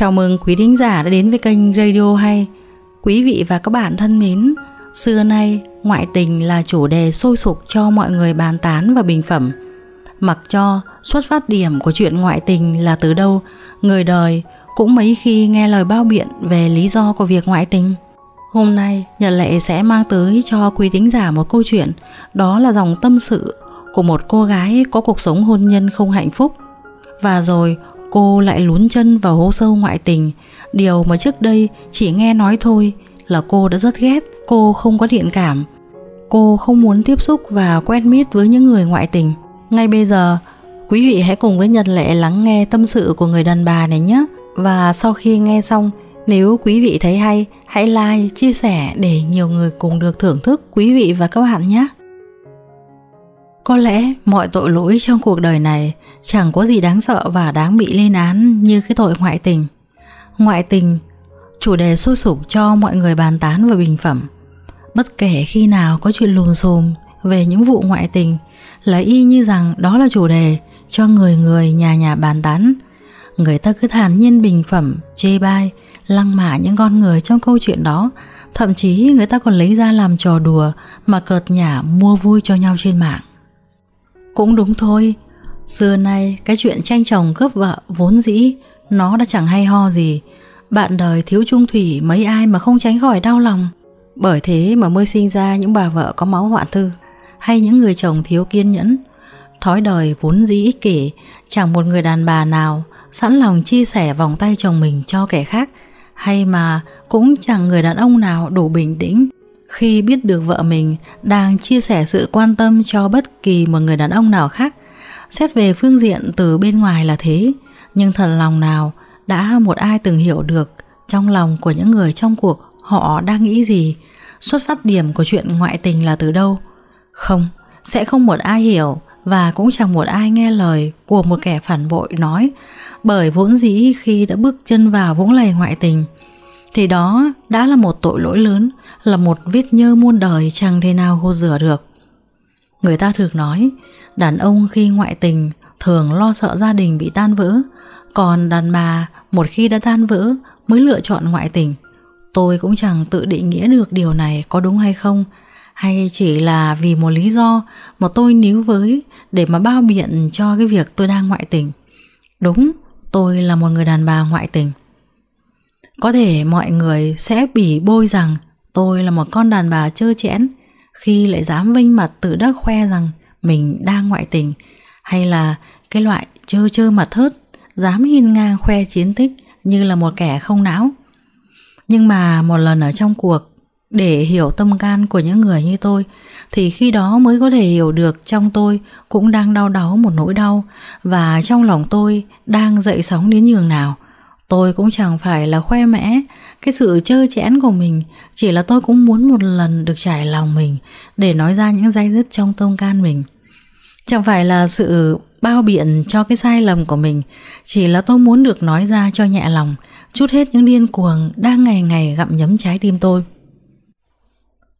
Chào mừng quý thính giả đã đến với kênh Radio Hay. Quý vị và các bạn thân mến, xưa nay ngoại tình là chủ đề sôi sục cho mọi người bàn tán và bình phẩm. Mặc cho xuất phát điểm của chuyện ngoại tình là từ đâu, người đời cũng mấy khi nghe lời bao biện về lý do của việc ngoại tình. Hôm nay, Nhật Lệ sẽ mang tới cho quý thính giả một câu chuyện, đó là dòng tâm sự của một cô gái có cuộc sống hôn nhân không hạnh phúc. Và rồi, cô lại lún chân vào hố sâu ngoại tình điều mà trước đây chỉ nghe nói thôi là cô đã rất ghét cô không có thiện cảm cô không muốn tiếp xúc và quen biết với những người ngoại tình ngay bây giờ quý vị hãy cùng với nhật lệ lắng nghe tâm sự của người đàn bà này nhé và sau khi nghe xong nếu quý vị thấy hay hãy like chia sẻ để nhiều người cùng được thưởng thức quý vị và các bạn nhé có lẽ mọi tội lỗi trong cuộc đời này chẳng có gì đáng sợ và đáng bị lên án như cái tội ngoại tình. Ngoại tình, chủ đề sôi sục cho mọi người bàn tán và bình phẩm. Bất kể khi nào có chuyện lùm xùm về những vụ ngoại tình là y như rằng đó là chủ đề cho người người nhà nhà bàn tán. Người ta cứ thản nhiên bình phẩm, chê bai, lăng mạ những con người trong câu chuyện đó Thậm chí người ta còn lấy ra làm trò đùa mà cợt nhả mua vui cho nhau trên mạng. Cũng đúng thôi, xưa nay cái chuyện tranh chồng cướp vợ vốn dĩ nó đã chẳng hay ho gì. Bạn đời thiếu trung thủy mấy ai mà không tránh khỏi đau lòng. Bởi thế mà mới sinh ra những bà vợ có máu họa thư hay những người chồng thiếu kiên nhẫn. Thói đời vốn dĩ ích kỷ, chẳng một người đàn bà nào sẵn lòng chia sẻ vòng tay chồng mình cho kẻ khác hay mà cũng chẳng người đàn ông nào đủ bình tĩnh khi biết được vợ mình đang chia sẻ sự quan tâm cho bất kỳ một người đàn ông nào khác, xét về phương diện từ bên ngoài là thế, nhưng thật lòng nào đã một ai từng hiểu được trong lòng của những người trong cuộc họ đang nghĩ gì, xuất phát điểm của chuyện ngoại tình là từ đâu. Không, sẽ không một ai hiểu và cũng chẳng một ai nghe lời của một kẻ phản bội nói, bởi vốn dĩ khi đã bước chân vào vũng lầy ngoại tình – thì đó đã là một tội lỗi lớn, là một vết nhơ muôn đời chẳng thể nào khô rửa được. Người ta thường nói, đàn ông khi ngoại tình thường lo sợ gia đình bị tan vỡ, còn đàn bà một khi đã tan vỡ mới lựa chọn ngoại tình. Tôi cũng chẳng tự định nghĩa được điều này có đúng hay không, hay chỉ là vì một lý do mà tôi níu với để mà bao biện cho cái việc tôi đang ngoại tình. Đúng, tôi là một người đàn bà ngoại tình. Có thể mọi người sẽ bỉ bôi rằng tôi là một con đàn bà trơ chẽn khi lại dám vinh mặt tự đắc khoe rằng mình đang ngoại tình hay là cái loại trơ trơ mặt hớt dám hiên ngang khoe chiến tích như là một kẻ không não. Nhưng mà một lần ở trong cuộc để hiểu tâm can của những người như tôi thì khi đó mới có thể hiểu được trong tôi cũng đang đau đáu một nỗi đau và trong lòng tôi đang dậy sóng đến nhường nào – Tôi cũng chẳng phải là khoe mẽ Cái sự chơ chẽn của mình Chỉ là tôi cũng muốn một lần được trải lòng mình Để nói ra những dây dứt trong tông can mình Chẳng phải là sự bao biện cho cái sai lầm của mình Chỉ là tôi muốn được nói ra cho nhẹ lòng Chút hết những điên cuồng đang ngày ngày gặm nhấm trái tim tôi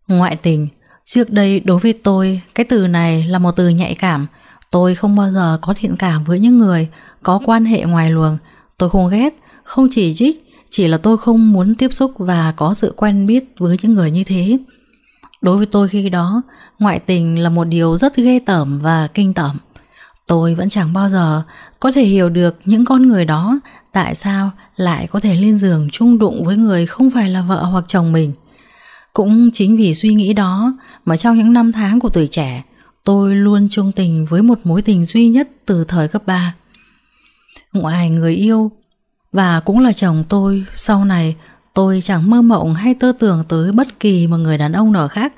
Ngoại tình Trước đây đối với tôi Cái từ này là một từ nhạy cảm Tôi không bao giờ có thiện cảm với những người Có quan hệ ngoài luồng Tôi không ghét không chỉ trích, chỉ là tôi không muốn tiếp xúc và có sự quen biết với những người như thế. Đối với tôi khi đó, ngoại tình là một điều rất ghê tởm và kinh tởm. Tôi vẫn chẳng bao giờ có thể hiểu được những con người đó tại sao lại có thể lên giường chung đụng với người không phải là vợ hoặc chồng mình. Cũng chính vì suy nghĩ đó mà trong những năm tháng của tuổi trẻ, tôi luôn trung tình với một mối tình duy nhất từ thời cấp 3. Ngoài người yêu và cũng là chồng tôi Sau này tôi chẳng mơ mộng hay tơ tưởng tới bất kỳ một người đàn ông nào khác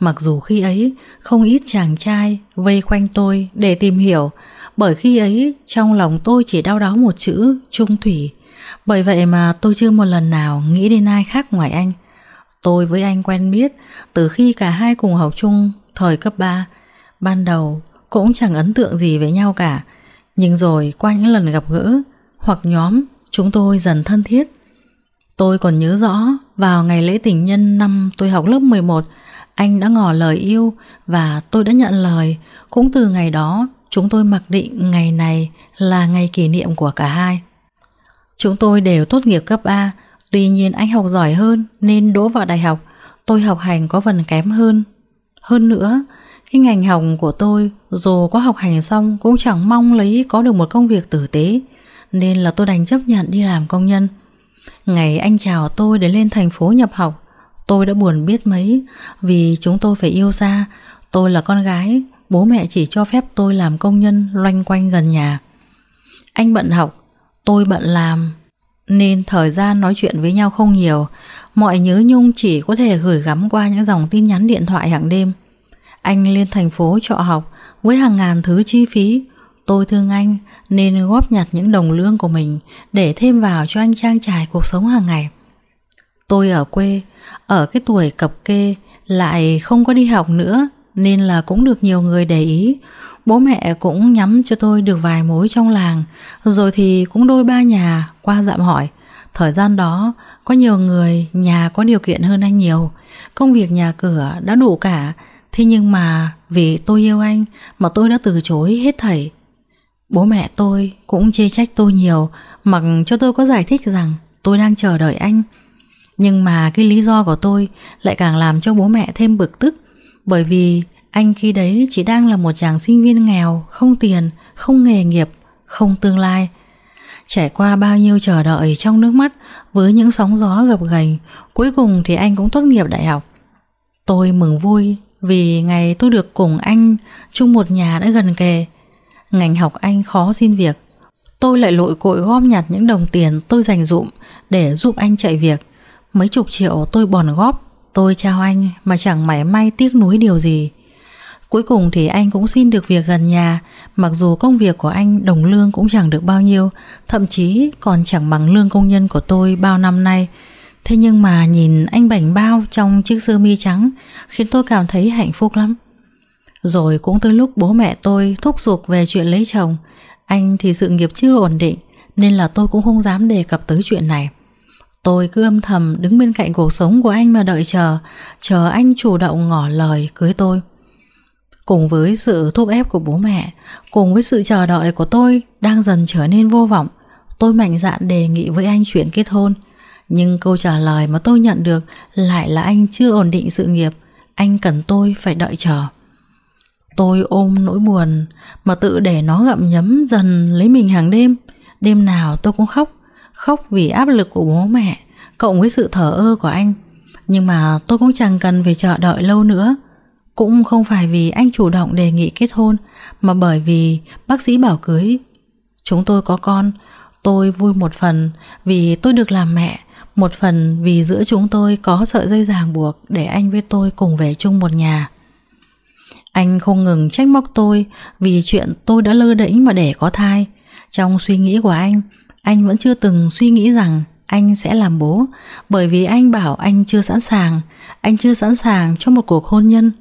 Mặc dù khi ấy không ít chàng trai vây quanh tôi để tìm hiểu Bởi khi ấy trong lòng tôi chỉ đau đáu một chữ trung thủy Bởi vậy mà tôi chưa một lần nào nghĩ đến ai khác ngoài anh Tôi với anh quen biết từ khi cả hai cùng học chung thời cấp 3 Ban đầu cũng chẳng ấn tượng gì với nhau cả Nhưng rồi qua những lần gặp gỡ hoặc nhóm Chúng tôi dần thân thiết Tôi còn nhớ rõ vào ngày lễ tình nhân năm tôi học lớp 11 Anh đã ngỏ lời yêu và tôi đã nhận lời Cũng từ ngày đó chúng tôi mặc định ngày này là ngày kỷ niệm của cả hai Chúng tôi đều tốt nghiệp cấp A Tuy nhiên anh học giỏi hơn nên đỗ vào đại học Tôi học hành có phần kém hơn Hơn nữa, cái ngành học của tôi dù có học hành xong cũng chẳng mong lấy có được một công việc tử tế nên là tôi đành chấp nhận đi làm công nhân. Ngày anh chào tôi để lên thành phố nhập học, tôi đã buồn biết mấy vì chúng tôi phải yêu xa, tôi là con gái, bố mẹ chỉ cho phép tôi làm công nhân loanh quanh gần nhà. Anh bận học, tôi bận làm, nên thời gian nói chuyện với nhau không nhiều, mọi nhớ nhung chỉ có thể gửi gắm qua những dòng tin nhắn điện thoại hàng đêm. Anh lên thành phố trọ học với hàng ngàn thứ chi phí, Tôi thương anh nên góp nhặt những đồng lương của mình để thêm vào cho anh trang trải cuộc sống hàng ngày. Tôi ở quê, ở cái tuổi cập kê lại không có đi học nữa nên là cũng được nhiều người để ý. Bố mẹ cũng nhắm cho tôi được vài mối trong làng, rồi thì cũng đôi ba nhà qua dạm hỏi. Thời gian đó, có nhiều người nhà có điều kiện hơn anh nhiều, công việc nhà cửa đã đủ cả, thế nhưng mà vì tôi yêu anh mà tôi đã từ chối hết thảy Bố mẹ tôi cũng chê trách tôi nhiều mặc cho tôi có giải thích rằng tôi đang chờ đợi anh. Nhưng mà cái lý do của tôi lại càng làm cho bố mẹ thêm bực tức bởi vì anh khi đấy chỉ đang là một chàng sinh viên nghèo, không tiền, không nghề nghiệp, không tương lai. Trải qua bao nhiêu chờ đợi trong nước mắt với những sóng gió gập ghềnh, cuối cùng thì anh cũng tốt nghiệp đại học. Tôi mừng vui vì ngày tôi được cùng anh chung một nhà đã gần kề, ngành học Anh khó xin việc. Tôi lại lội cội gom nhặt những đồng tiền tôi dành dụm để giúp anh chạy việc. Mấy chục triệu tôi bòn góp, tôi trao anh mà chẳng mảy may tiếc nuối điều gì. Cuối cùng thì anh cũng xin được việc gần nhà, mặc dù công việc của anh đồng lương cũng chẳng được bao nhiêu, thậm chí còn chẳng bằng lương công nhân của tôi bao năm nay. Thế nhưng mà nhìn anh bảnh bao trong chiếc sơ mi trắng khiến tôi cảm thấy hạnh phúc lắm. Rồi cũng tới lúc bố mẹ tôi thúc giục về chuyện lấy chồng Anh thì sự nghiệp chưa ổn định Nên là tôi cũng không dám đề cập tới chuyện này Tôi cứ âm thầm đứng bên cạnh cuộc sống của anh mà đợi chờ Chờ anh chủ động ngỏ lời cưới tôi Cùng với sự thúc ép của bố mẹ Cùng với sự chờ đợi của tôi Đang dần trở nên vô vọng Tôi mạnh dạn đề nghị với anh chuyện kết hôn Nhưng câu trả lời mà tôi nhận được Lại là anh chưa ổn định sự nghiệp Anh cần tôi phải đợi chờ Tôi ôm nỗi buồn mà tự để nó gặm nhấm dần lấy mình hàng đêm. Đêm nào tôi cũng khóc, khóc vì áp lực của bố mẹ, cộng với sự thở ơ của anh. Nhưng mà tôi cũng chẳng cần phải chờ đợi lâu nữa. Cũng không phải vì anh chủ động đề nghị kết hôn, mà bởi vì bác sĩ bảo cưới. Chúng tôi có con, tôi vui một phần vì tôi được làm mẹ, một phần vì giữa chúng tôi có sợi dây ràng buộc để anh với tôi cùng về chung một nhà. Anh không ngừng trách móc tôi vì chuyện tôi đã lơ đễnh mà để có thai. Trong suy nghĩ của anh, anh vẫn chưa từng suy nghĩ rằng anh sẽ làm bố bởi vì anh bảo anh chưa sẵn sàng, anh chưa sẵn sàng cho một cuộc hôn nhân.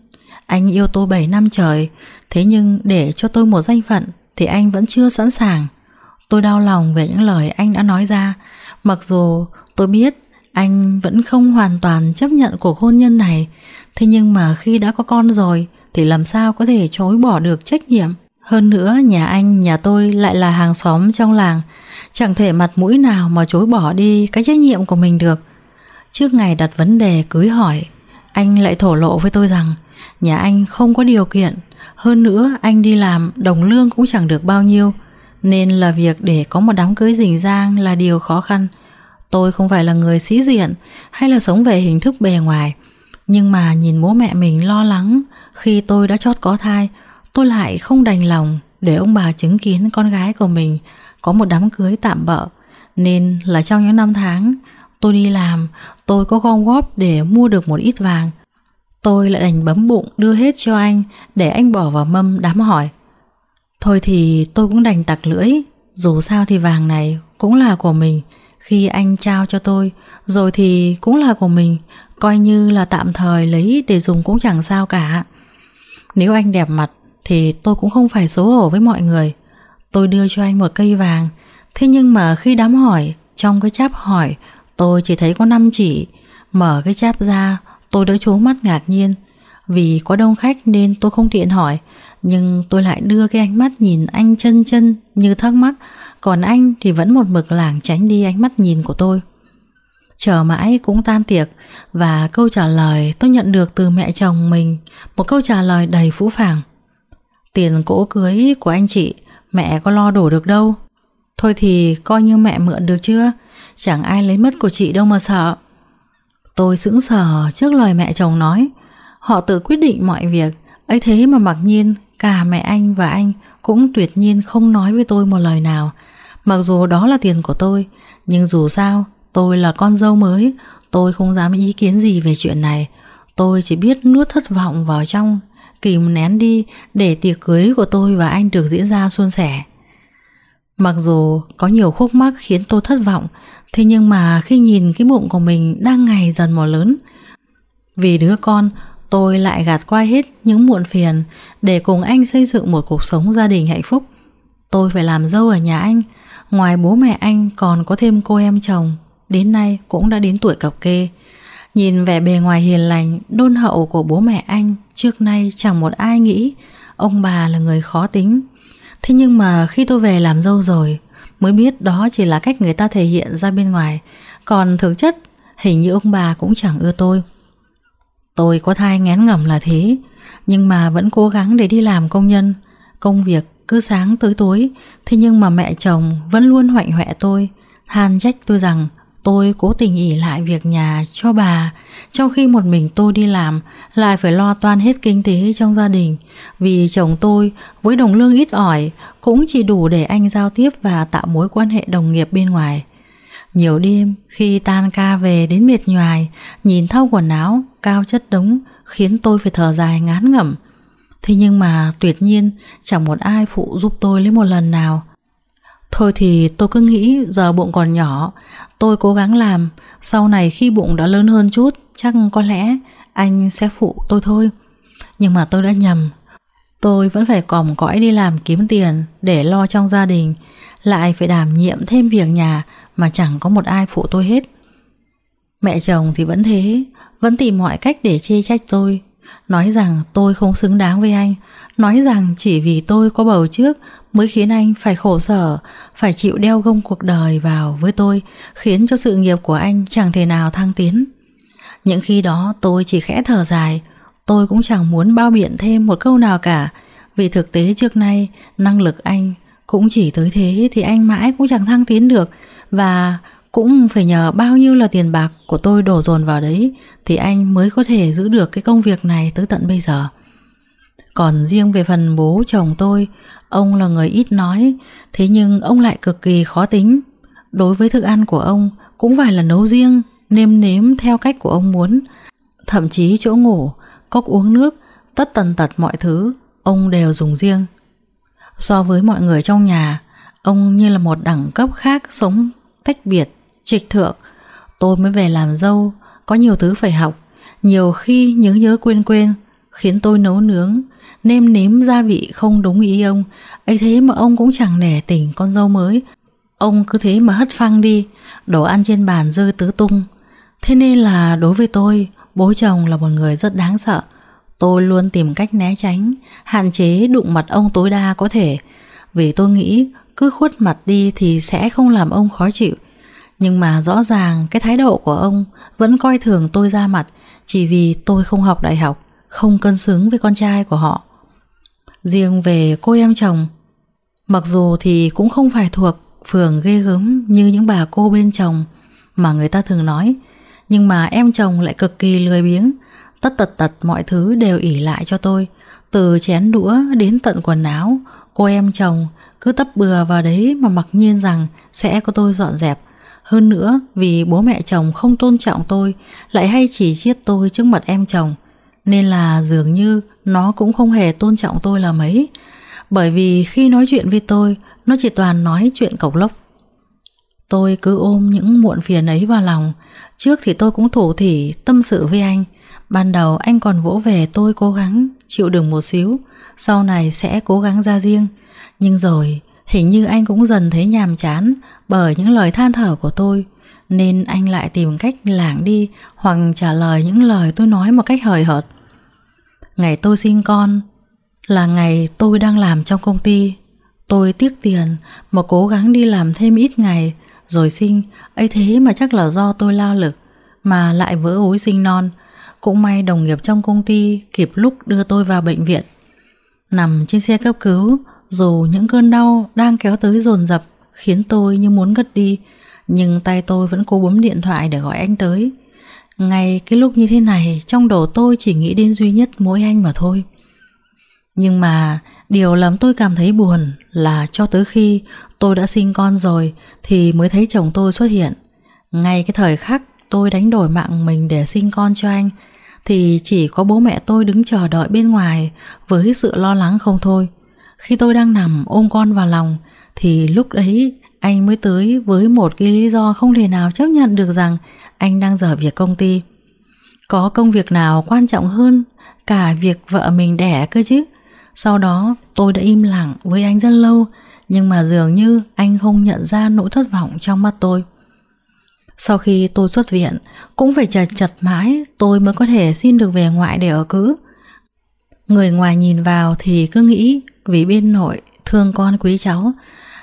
Anh yêu tôi 7 năm trời, thế nhưng để cho tôi một danh phận thì anh vẫn chưa sẵn sàng. Tôi đau lòng về những lời anh đã nói ra, mặc dù tôi biết anh vẫn không hoàn toàn chấp nhận cuộc hôn nhân này, thế nhưng mà khi đã có con rồi, thì làm sao có thể chối bỏ được trách nhiệm. Hơn nữa, nhà anh, nhà tôi lại là hàng xóm trong làng, chẳng thể mặt mũi nào mà chối bỏ đi cái trách nhiệm của mình được. Trước ngày đặt vấn đề cưới hỏi, anh lại thổ lộ với tôi rằng nhà anh không có điều kiện, hơn nữa anh đi làm đồng lương cũng chẳng được bao nhiêu, nên là việc để có một đám cưới rình rang là điều khó khăn. Tôi không phải là người sĩ diện hay là sống về hình thức bề ngoài, nhưng mà nhìn bố mẹ mình lo lắng khi tôi đã chót có thai tôi lại không đành lòng để ông bà chứng kiến con gái của mình có một đám cưới tạm bỡ nên là trong những năm tháng tôi đi làm tôi có gom góp để mua được một ít vàng tôi lại đành bấm bụng đưa hết cho anh để anh bỏ vào mâm đám hỏi thôi thì tôi cũng đành tặc lưỡi dù sao thì vàng này cũng là của mình khi anh trao cho tôi, rồi thì cũng là của mình, coi như là tạm thời lấy để dùng cũng chẳng sao cả. Nếu anh đẹp mặt thì tôi cũng không phải xấu hổ với mọi người. Tôi đưa cho anh một cây vàng, thế nhưng mà khi đám hỏi, trong cái cháp hỏi, tôi chỉ thấy có năm chỉ. Mở cái cháp ra, tôi đỡ trố mắt ngạc nhiên. Vì có đông khách nên tôi không tiện hỏi, nhưng tôi lại đưa cái ánh mắt nhìn anh chân chân như thắc mắc còn anh thì vẫn một mực lảng tránh đi ánh mắt nhìn của tôi Chờ mãi cũng tan tiệc Và câu trả lời tôi nhận được từ mẹ chồng mình Một câu trả lời đầy phũ phàng Tiền cỗ cưới của anh chị Mẹ có lo đổ được đâu Thôi thì coi như mẹ mượn được chưa Chẳng ai lấy mất của chị đâu mà sợ Tôi sững sờ trước lời mẹ chồng nói Họ tự quyết định mọi việc ấy thế mà mặc nhiên cả mẹ anh và anh cũng tuyệt nhiên không nói với tôi một lời nào Mặc dù đó là tiền của tôi Nhưng dù sao tôi là con dâu mới Tôi không dám ý kiến gì về chuyện này Tôi chỉ biết nuốt thất vọng vào trong Kìm nén đi để tiệc cưới của tôi và anh được diễn ra suôn sẻ Mặc dù có nhiều khúc mắc khiến tôi thất vọng Thế nhưng mà khi nhìn cái bụng của mình đang ngày dần mò lớn Vì đứa con tôi lại gạt qua hết những muộn phiền Để cùng anh xây dựng một cuộc sống gia đình hạnh phúc Tôi phải làm dâu ở nhà anh Ngoài bố mẹ anh còn có thêm cô em chồng Đến nay cũng đã đến tuổi cặp kê Nhìn vẻ bề ngoài hiền lành Đôn hậu của bố mẹ anh Trước nay chẳng một ai nghĩ Ông bà là người khó tính Thế nhưng mà khi tôi về làm dâu rồi Mới biết đó chỉ là cách người ta thể hiện ra bên ngoài Còn thực chất Hình như ông bà cũng chẳng ưa tôi Tôi có thai ngén ngẩm là thế Nhưng mà vẫn cố gắng để đi làm công nhân Công việc cứ sáng tới tối Thế nhưng mà mẹ chồng vẫn luôn hoạnh hoẹ tôi Than trách tôi rằng Tôi cố tình ỉ lại việc nhà cho bà Trong khi một mình tôi đi làm Lại phải lo toan hết kinh tế trong gia đình Vì chồng tôi Với đồng lương ít ỏi Cũng chỉ đủ để anh giao tiếp Và tạo mối quan hệ đồng nghiệp bên ngoài Nhiều đêm khi tan ca về đến mệt nhoài Nhìn thau quần áo Cao chất đống Khiến tôi phải thở dài ngán ngẩm Thế nhưng mà tuyệt nhiên chẳng một ai phụ giúp tôi lấy một lần nào. Thôi thì tôi cứ nghĩ giờ bụng còn nhỏ, tôi cố gắng làm, sau này khi bụng đã lớn hơn chút, chắc có lẽ anh sẽ phụ tôi thôi. Nhưng mà tôi đã nhầm, tôi vẫn phải còm cõi đi làm kiếm tiền để lo trong gia đình, lại phải đảm nhiệm thêm việc nhà mà chẳng có một ai phụ tôi hết. Mẹ chồng thì vẫn thế, vẫn tìm mọi cách để chê trách tôi, nói rằng tôi không xứng đáng với anh, nói rằng chỉ vì tôi có bầu trước mới khiến anh phải khổ sở, phải chịu đeo gông cuộc đời vào với tôi, khiến cho sự nghiệp của anh chẳng thể nào thăng tiến. Những khi đó tôi chỉ khẽ thở dài, tôi cũng chẳng muốn bao biện thêm một câu nào cả, vì thực tế trước nay năng lực anh cũng chỉ tới thế thì anh mãi cũng chẳng thăng tiến được và cũng phải nhờ bao nhiêu là tiền bạc của tôi đổ dồn vào đấy thì anh mới có thể giữ được cái công việc này tới tận bây giờ. Còn riêng về phần bố chồng tôi, ông là người ít nói, thế nhưng ông lại cực kỳ khó tính. Đối với thức ăn của ông cũng phải là nấu riêng, nêm nếm theo cách của ông muốn. Thậm chí chỗ ngủ, cốc uống nước, tất tần tật mọi thứ, ông đều dùng riêng. So với mọi người trong nhà, ông như là một đẳng cấp khác sống tách biệt trịch thượng Tôi mới về làm dâu Có nhiều thứ phải học Nhiều khi nhớ nhớ quên quên Khiến tôi nấu nướng Nêm nếm gia vị không đúng ý ông ấy thế mà ông cũng chẳng nể tình con dâu mới Ông cứ thế mà hất phăng đi Đồ ăn trên bàn rơi tứ tung Thế nên là đối với tôi Bố chồng là một người rất đáng sợ Tôi luôn tìm cách né tránh Hạn chế đụng mặt ông tối đa có thể Vì tôi nghĩ cứ khuất mặt đi thì sẽ không làm ông khó chịu nhưng mà rõ ràng cái thái độ của ông vẫn coi thường tôi ra mặt chỉ vì tôi không học đại học, không cân xứng với con trai của họ. Riêng về cô em chồng, mặc dù thì cũng không phải thuộc phường ghê gớm như những bà cô bên chồng mà người ta thường nói, nhưng mà em chồng lại cực kỳ lười biếng, tất tật tật mọi thứ đều ỉ lại cho tôi, từ chén đũa đến tận quần áo, cô em chồng cứ tấp bừa vào đấy mà mặc nhiên rằng sẽ có tôi dọn dẹp hơn nữa, vì bố mẹ chồng không tôn trọng tôi, lại hay chỉ chiết tôi trước mặt em chồng, nên là dường như nó cũng không hề tôn trọng tôi là mấy. Bởi vì khi nói chuyện với tôi, nó chỉ toàn nói chuyện cộc lốc. Tôi cứ ôm những muộn phiền ấy vào lòng. Trước thì tôi cũng thủ thỉ, tâm sự với anh. Ban đầu anh còn vỗ về tôi cố gắng, chịu đựng một xíu. Sau này sẽ cố gắng ra riêng. Nhưng rồi Hình như anh cũng dần thấy nhàm chán bởi những lời than thở của tôi nên anh lại tìm cách lảng đi hoặc trả lời những lời tôi nói một cách hời hợt. Ngày tôi sinh con là ngày tôi đang làm trong công ty. Tôi tiếc tiền mà cố gắng đi làm thêm ít ngày rồi sinh, ấy thế mà chắc là do tôi lao lực mà lại vỡ ối sinh non. Cũng may đồng nghiệp trong công ty kịp lúc đưa tôi vào bệnh viện. Nằm trên xe cấp cứu, dù những cơn đau đang kéo tới dồn dập khiến tôi như muốn ngất đi, nhưng tay tôi vẫn cố bấm điện thoại để gọi anh tới. Ngay cái lúc như thế này, trong đầu tôi chỉ nghĩ đến duy nhất mỗi anh mà thôi. Nhưng mà điều làm tôi cảm thấy buồn là cho tới khi tôi đã sinh con rồi thì mới thấy chồng tôi xuất hiện. Ngay cái thời khắc tôi đánh đổi mạng mình để sinh con cho anh thì chỉ có bố mẹ tôi đứng chờ đợi bên ngoài với sự lo lắng không thôi. Khi tôi đang nằm ôm con vào lòng thì lúc đấy anh mới tới với một cái lý do không thể nào chấp nhận được rằng anh đang dở việc công ty. Có công việc nào quan trọng hơn cả việc vợ mình đẻ cơ chứ? Sau đó tôi đã im lặng với anh rất lâu nhưng mà dường như anh không nhận ra nỗi thất vọng trong mắt tôi. Sau khi tôi xuất viện, cũng phải chật chật mãi tôi mới có thể xin được về ngoại để ở cứ. Người ngoài nhìn vào thì cứ nghĩ vì bên nội thương con quý cháu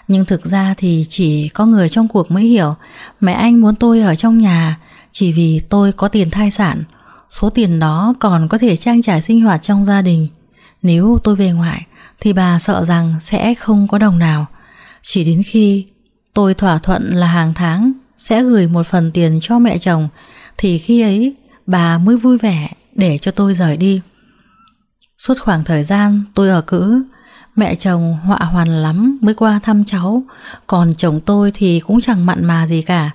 Nhưng thực ra thì chỉ có người trong cuộc mới hiểu Mẹ anh muốn tôi ở trong nhà Chỉ vì tôi có tiền thai sản Số tiền đó còn có thể trang trải sinh hoạt trong gia đình Nếu tôi về ngoại Thì bà sợ rằng sẽ không có đồng nào Chỉ đến khi tôi thỏa thuận là hàng tháng Sẽ gửi một phần tiền cho mẹ chồng Thì khi ấy bà mới vui vẻ để cho tôi rời đi Suốt khoảng thời gian tôi ở cữ Mẹ chồng họa hoàn lắm mới qua thăm cháu Còn chồng tôi thì cũng chẳng mặn mà gì cả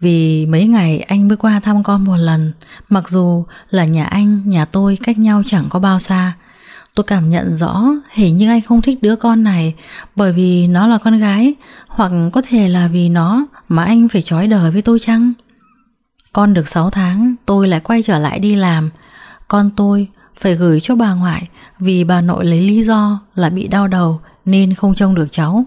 Vì mấy ngày anh mới qua thăm con một lần Mặc dù là nhà anh, nhà tôi cách nhau chẳng có bao xa Tôi cảm nhận rõ hình như anh không thích đứa con này Bởi vì nó là con gái Hoặc có thể là vì nó mà anh phải trói đời với tôi chăng Con được 6 tháng tôi lại quay trở lại đi làm Con tôi phải gửi cho bà ngoại vì bà nội lấy lý do là bị đau đầu nên không trông được cháu.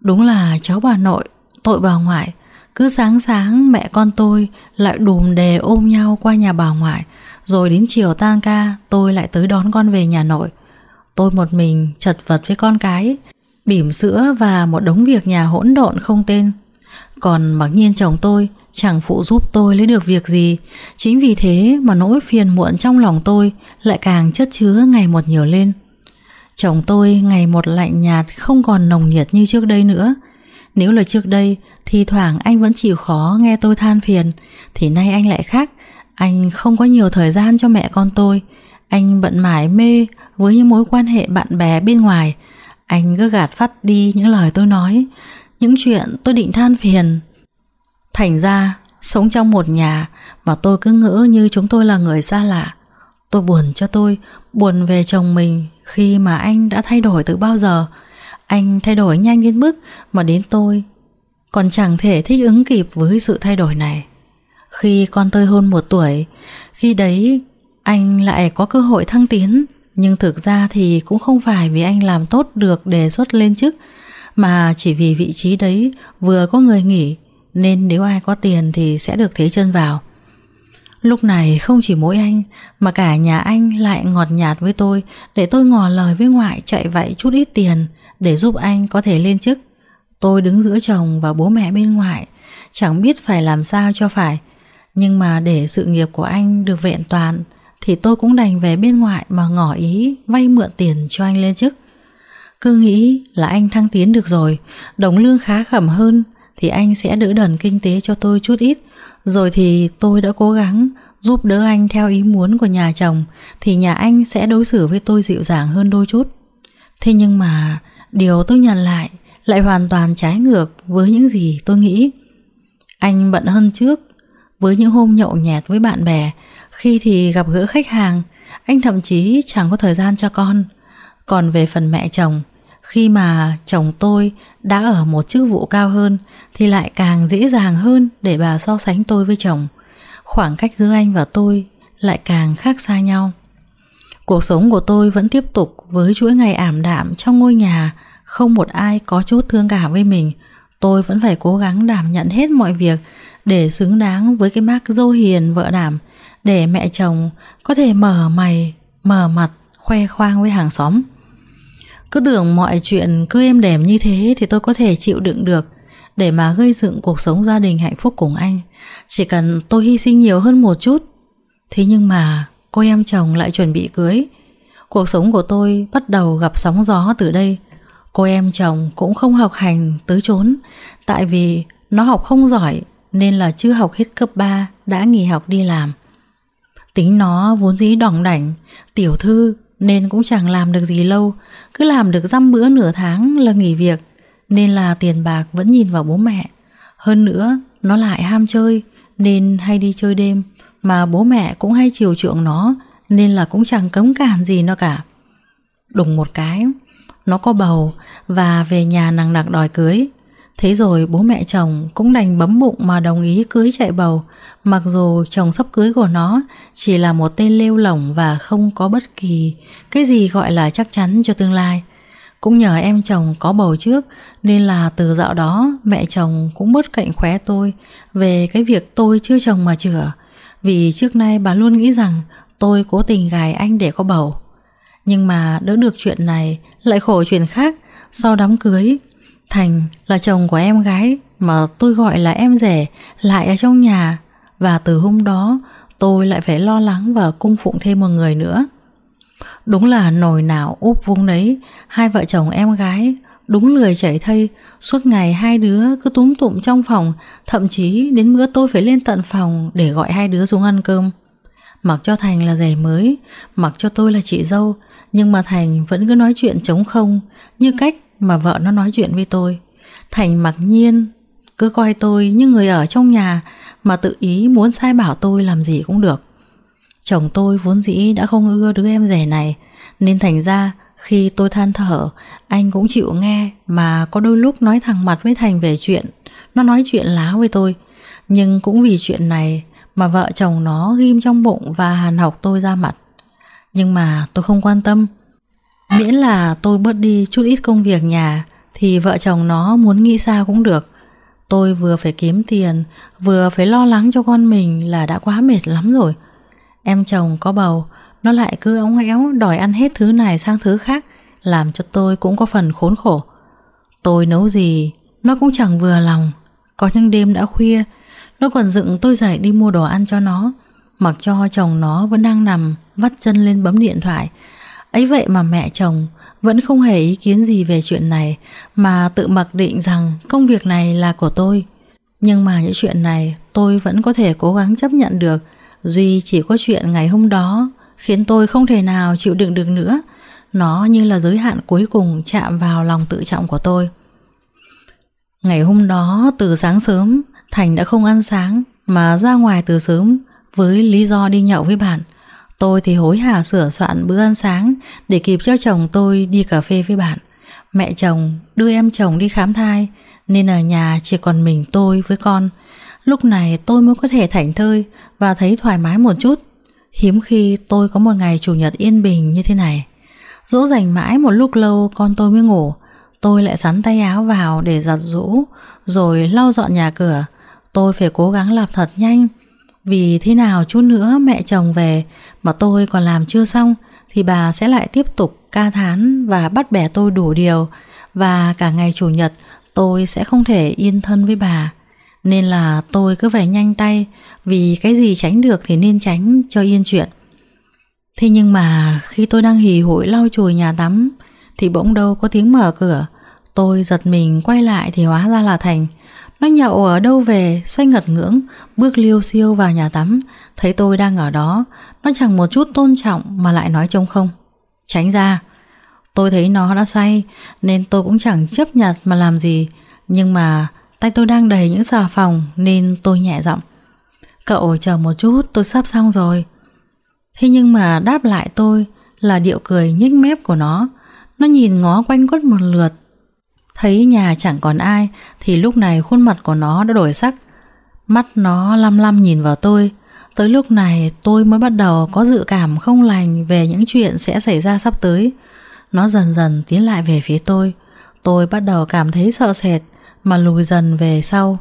Đúng là cháu bà nội, tội bà ngoại, cứ sáng sáng mẹ con tôi lại đùm đề ôm nhau qua nhà bà ngoại, rồi đến chiều tan ca tôi lại tới đón con về nhà nội. Tôi một mình chật vật với con cái, bỉm sữa và một đống việc nhà hỗn độn không tên. Còn mặc nhiên chồng tôi chẳng phụ giúp tôi lấy được việc gì. Chính vì thế mà nỗi phiền muộn trong lòng tôi lại càng chất chứa ngày một nhiều lên. Chồng tôi ngày một lạnh nhạt không còn nồng nhiệt như trước đây nữa. Nếu là trước đây, thì thoảng anh vẫn chịu khó nghe tôi than phiền, thì nay anh lại khác. Anh không có nhiều thời gian cho mẹ con tôi. Anh bận mải mê với những mối quan hệ bạn bè bên ngoài. Anh cứ gạt phát đi những lời tôi nói, những chuyện tôi định than phiền Thành ra Sống trong một nhà Mà tôi cứ ngỡ như chúng tôi là người xa lạ Tôi buồn cho tôi Buồn về chồng mình Khi mà anh đã thay đổi từ bao giờ Anh thay đổi nhanh đến mức Mà đến tôi Còn chẳng thể thích ứng kịp với sự thay đổi này Khi con tôi hơn một tuổi Khi đấy Anh lại có cơ hội thăng tiến Nhưng thực ra thì cũng không phải vì anh làm tốt được đề xuất lên chức Mà chỉ vì vị trí đấy vừa có người nghỉ nên nếu ai có tiền thì sẽ được thế chân vào Lúc này không chỉ mỗi anh Mà cả nhà anh lại ngọt nhạt với tôi Để tôi ngỏ lời với ngoại chạy vậy chút ít tiền Để giúp anh có thể lên chức Tôi đứng giữa chồng và bố mẹ bên ngoại Chẳng biết phải làm sao cho phải Nhưng mà để sự nghiệp của anh được vẹn toàn Thì tôi cũng đành về bên ngoại mà ngỏ ý vay mượn tiền cho anh lên chức Cứ nghĩ là anh thăng tiến được rồi Đồng lương khá khẩm hơn thì anh sẽ đỡ đần kinh tế cho tôi chút ít. Rồi thì tôi đã cố gắng giúp đỡ anh theo ý muốn của nhà chồng thì nhà anh sẽ đối xử với tôi dịu dàng hơn đôi chút. Thế nhưng mà điều tôi nhận lại lại hoàn toàn trái ngược với những gì tôi nghĩ. Anh bận hơn trước, với những hôm nhậu nhẹt với bạn bè, khi thì gặp gỡ khách hàng, anh thậm chí chẳng có thời gian cho con. Còn về phần mẹ chồng, khi mà chồng tôi đã ở một chức vụ cao hơn thì lại càng dễ dàng hơn để bà so sánh tôi với chồng khoảng cách giữa anh và tôi lại càng khác xa nhau cuộc sống của tôi vẫn tiếp tục với chuỗi ngày ảm đạm trong ngôi nhà không một ai có chút thương cảm với mình tôi vẫn phải cố gắng đảm nhận hết mọi việc để xứng đáng với cái mác dô hiền vợ đảm để mẹ chồng có thể mở mày mở mặt khoe khoang với hàng xóm cứ tưởng mọi chuyện cứ êm đềm như thế thì tôi có thể chịu đựng được để mà gây dựng cuộc sống gia đình hạnh phúc cùng anh. Chỉ cần tôi hy sinh nhiều hơn một chút. Thế nhưng mà cô em chồng lại chuẩn bị cưới. Cuộc sống của tôi bắt đầu gặp sóng gió từ đây. Cô em chồng cũng không học hành tới trốn tại vì nó học không giỏi nên là chưa học hết cấp 3 đã nghỉ học đi làm. Tính nó vốn dĩ đỏng đảnh, tiểu thư nên cũng chẳng làm được gì lâu, cứ làm được dăm bữa nửa tháng là nghỉ việc, nên là tiền bạc vẫn nhìn vào bố mẹ. Hơn nữa, nó lại ham chơi nên hay đi chơi đêm, mà bố mẹ cũng hay chiều chuộng nó nên là cũng chẳng cấm cản gì nó cả. Đùng một cái, nó có bầu và về nhà nặng nặc đòi cưới. Thế rồi bố mẹ chồng cũng đành bấm bụng mà đồng ý cưới chạy bầu, mặc dù chồng sắp cưới của nó chỉ là một tên lêu lỏng và không có bất kỳ cái gì gọi là chắc chắn cho tương lai. Cũng nhờ em chồng có bầu trước nên là từ dạo đó mẹ chồng cũng bớt cạnh khóe tôi về cái việc tôi chưa chồng mà chữa. Vì trước nay bà luôn nghĩ rằng tôi cố tình gài anh để có bầu. Nhưng mà đỡ được chuyện này lại khổ chuyện khác. Sau đám cưới Thành là chồng của em gái mà tôi gọi là em rể lại ở trong nhà và từ hôm đó tôi lại phải lo lắng và cung phụng thêm một người nữa. Đúng là nồi nào úp vung đấy, hai vợ chồng em gái đúng lười chảy thây, suốt ngày hai đứa cứ túm tụm trong phòng, thậm chí đến bữa tôi phải lên tận phòng để gọi hai đứa xuống ăn cơm. Mặc cho Thành là giày mới, mặc cho tôi là chị dâu, nhưng mà Thành vẫn cứ nói chuyện trống không, như cách mà vợ nó nói chuyện với tôi. Thành mặc nhiên cứ coi tôi như người ở trong nhà mà tự ý muốn sai bảo tôi làm gì cũng được. Chồng tôi vốn dĩ đã không ưa đứa em rể này nên thành ra khi tôi than thở anh cũng chịu nghe mà có đôi lúc nói thẳng mặt với Thành về chuyện. Nó nói chuyện láo với tôi nhưng cũng vì chuyện này mà vợ chồng nó ghim trong bụng và hàn học tôi ra mặt. Nhưng mà tôi không quan tâm Miễn là tôi bớt đi chút ít công việc nhà thì vợ chồng nó muốn nghĩ sao cũng được. Tôi vừa phải kiếm tiền, vừa phải lo lắng cho con mình là đã quá mệt lắm rồi. Em chồng có bầu, nó lại cứ ống éo đòi ăn hết thứ này sang thứ khác, làm cho tôi cũng có phần khốn khổ. Tôi nấu gì, nó cũng chẳng vừa lòng. Có những đêm đã khuya, nó còn dựng tôi dậy đi mua đồ ăn cho nó, mặc cho chồng nó vẫn đang nằm vắt chân lên bấm điện thoại, ấy vậy mà mẹ chồng vẫn không hề ý kiến gì về chuyện này mà tự mặc định rằng công việc này là của tôi. Nhưng mà những chuyện này tôi vẫn có thể cố gắng chấp nhận được, duy chỉ có chuyện ngày hôm đó khiến tôi không thể nào chịu đựng được nữa. Nó như là giới hạn cuối cùng chạm vào lòng tự trọng của tôi. Ngày hôm đó từ sáng sớm, Thành đã không ăn sáng mà ra ngoài từ sớm với lý do đi nhậu với bạn. Tôi thì hối hả sửa soạn bữa ăn sáng để kịp cho chồng tôi đi cà phê với bạn. Mẹ chồng đưa em chồng đi khám thai nên ở nhà chỉ còn mình tôi với con. Lúc này tôi mới có thể thảnh thơi và thấy thoải mái một chút. Hiếm khi tôi có một ngày chủ nhật yên bình như thế này. Dỗ dành mãi một lúc lâu con tôi mới ngủ. Tôi lại sắn tay áo vào để giặt rũ rồi lau dọn nhà cửa. Tôi phải cố gắng làm thật nhanh vì thế nào chút nữa mẹ chồng về mà tôi còn làm chưa xong thì bà sẽ lại tiếp tục ca thán và bắt bẻ tôi đủ điều và cả ngày chủ nhật tôi sẽ không thể yên thân với bà. Nên là tôi cứ phải nhanh tay vì cái gì tránh được thì nên tránh cho yên chuyện. Thế nhưng mà khi tôi đang hì hụi lau chùi nhà tắm thì bỗng đâu có tiếng mở cửa. Tôi giật mình quay lại thì hóa ra là Thành nó nhậu ở đâu về, say ngật ngưỡng, bước liêu siêu vào nhà tắm, thấy tôi đang ở đó, nó chẳng một chút tôn trọng mà lại nói trông không. Tránh ra, tôi thấy nó đã say nên tôi cũng chẳng chấp nhận mà làm gì, nhưng mà tay tôi đang đầy những xà phòng nên tôi nhẹ giọng. Cậu chờ một chút, tôi sắp xong rồi. Thế nhưng mà đáp lại tôi là điệu cười nhếch mép của nó. Nó nhìn ngó quanh quất một lượt Thấy nhà chẳng còn ai Thì lúc này khuôn mặt của nó đã đổi sắc Mắt nó lăm lăm nhìn vào tôi Tới lúc này tôi mới bắt đầu có dự cảm không lành về những chuyện sẽ xảy ra sắp tới. Nó dần dần tiến lại về phía tôi. Tôi bắt đầu cảm thấy sợ sệt mà lùi dần về sau.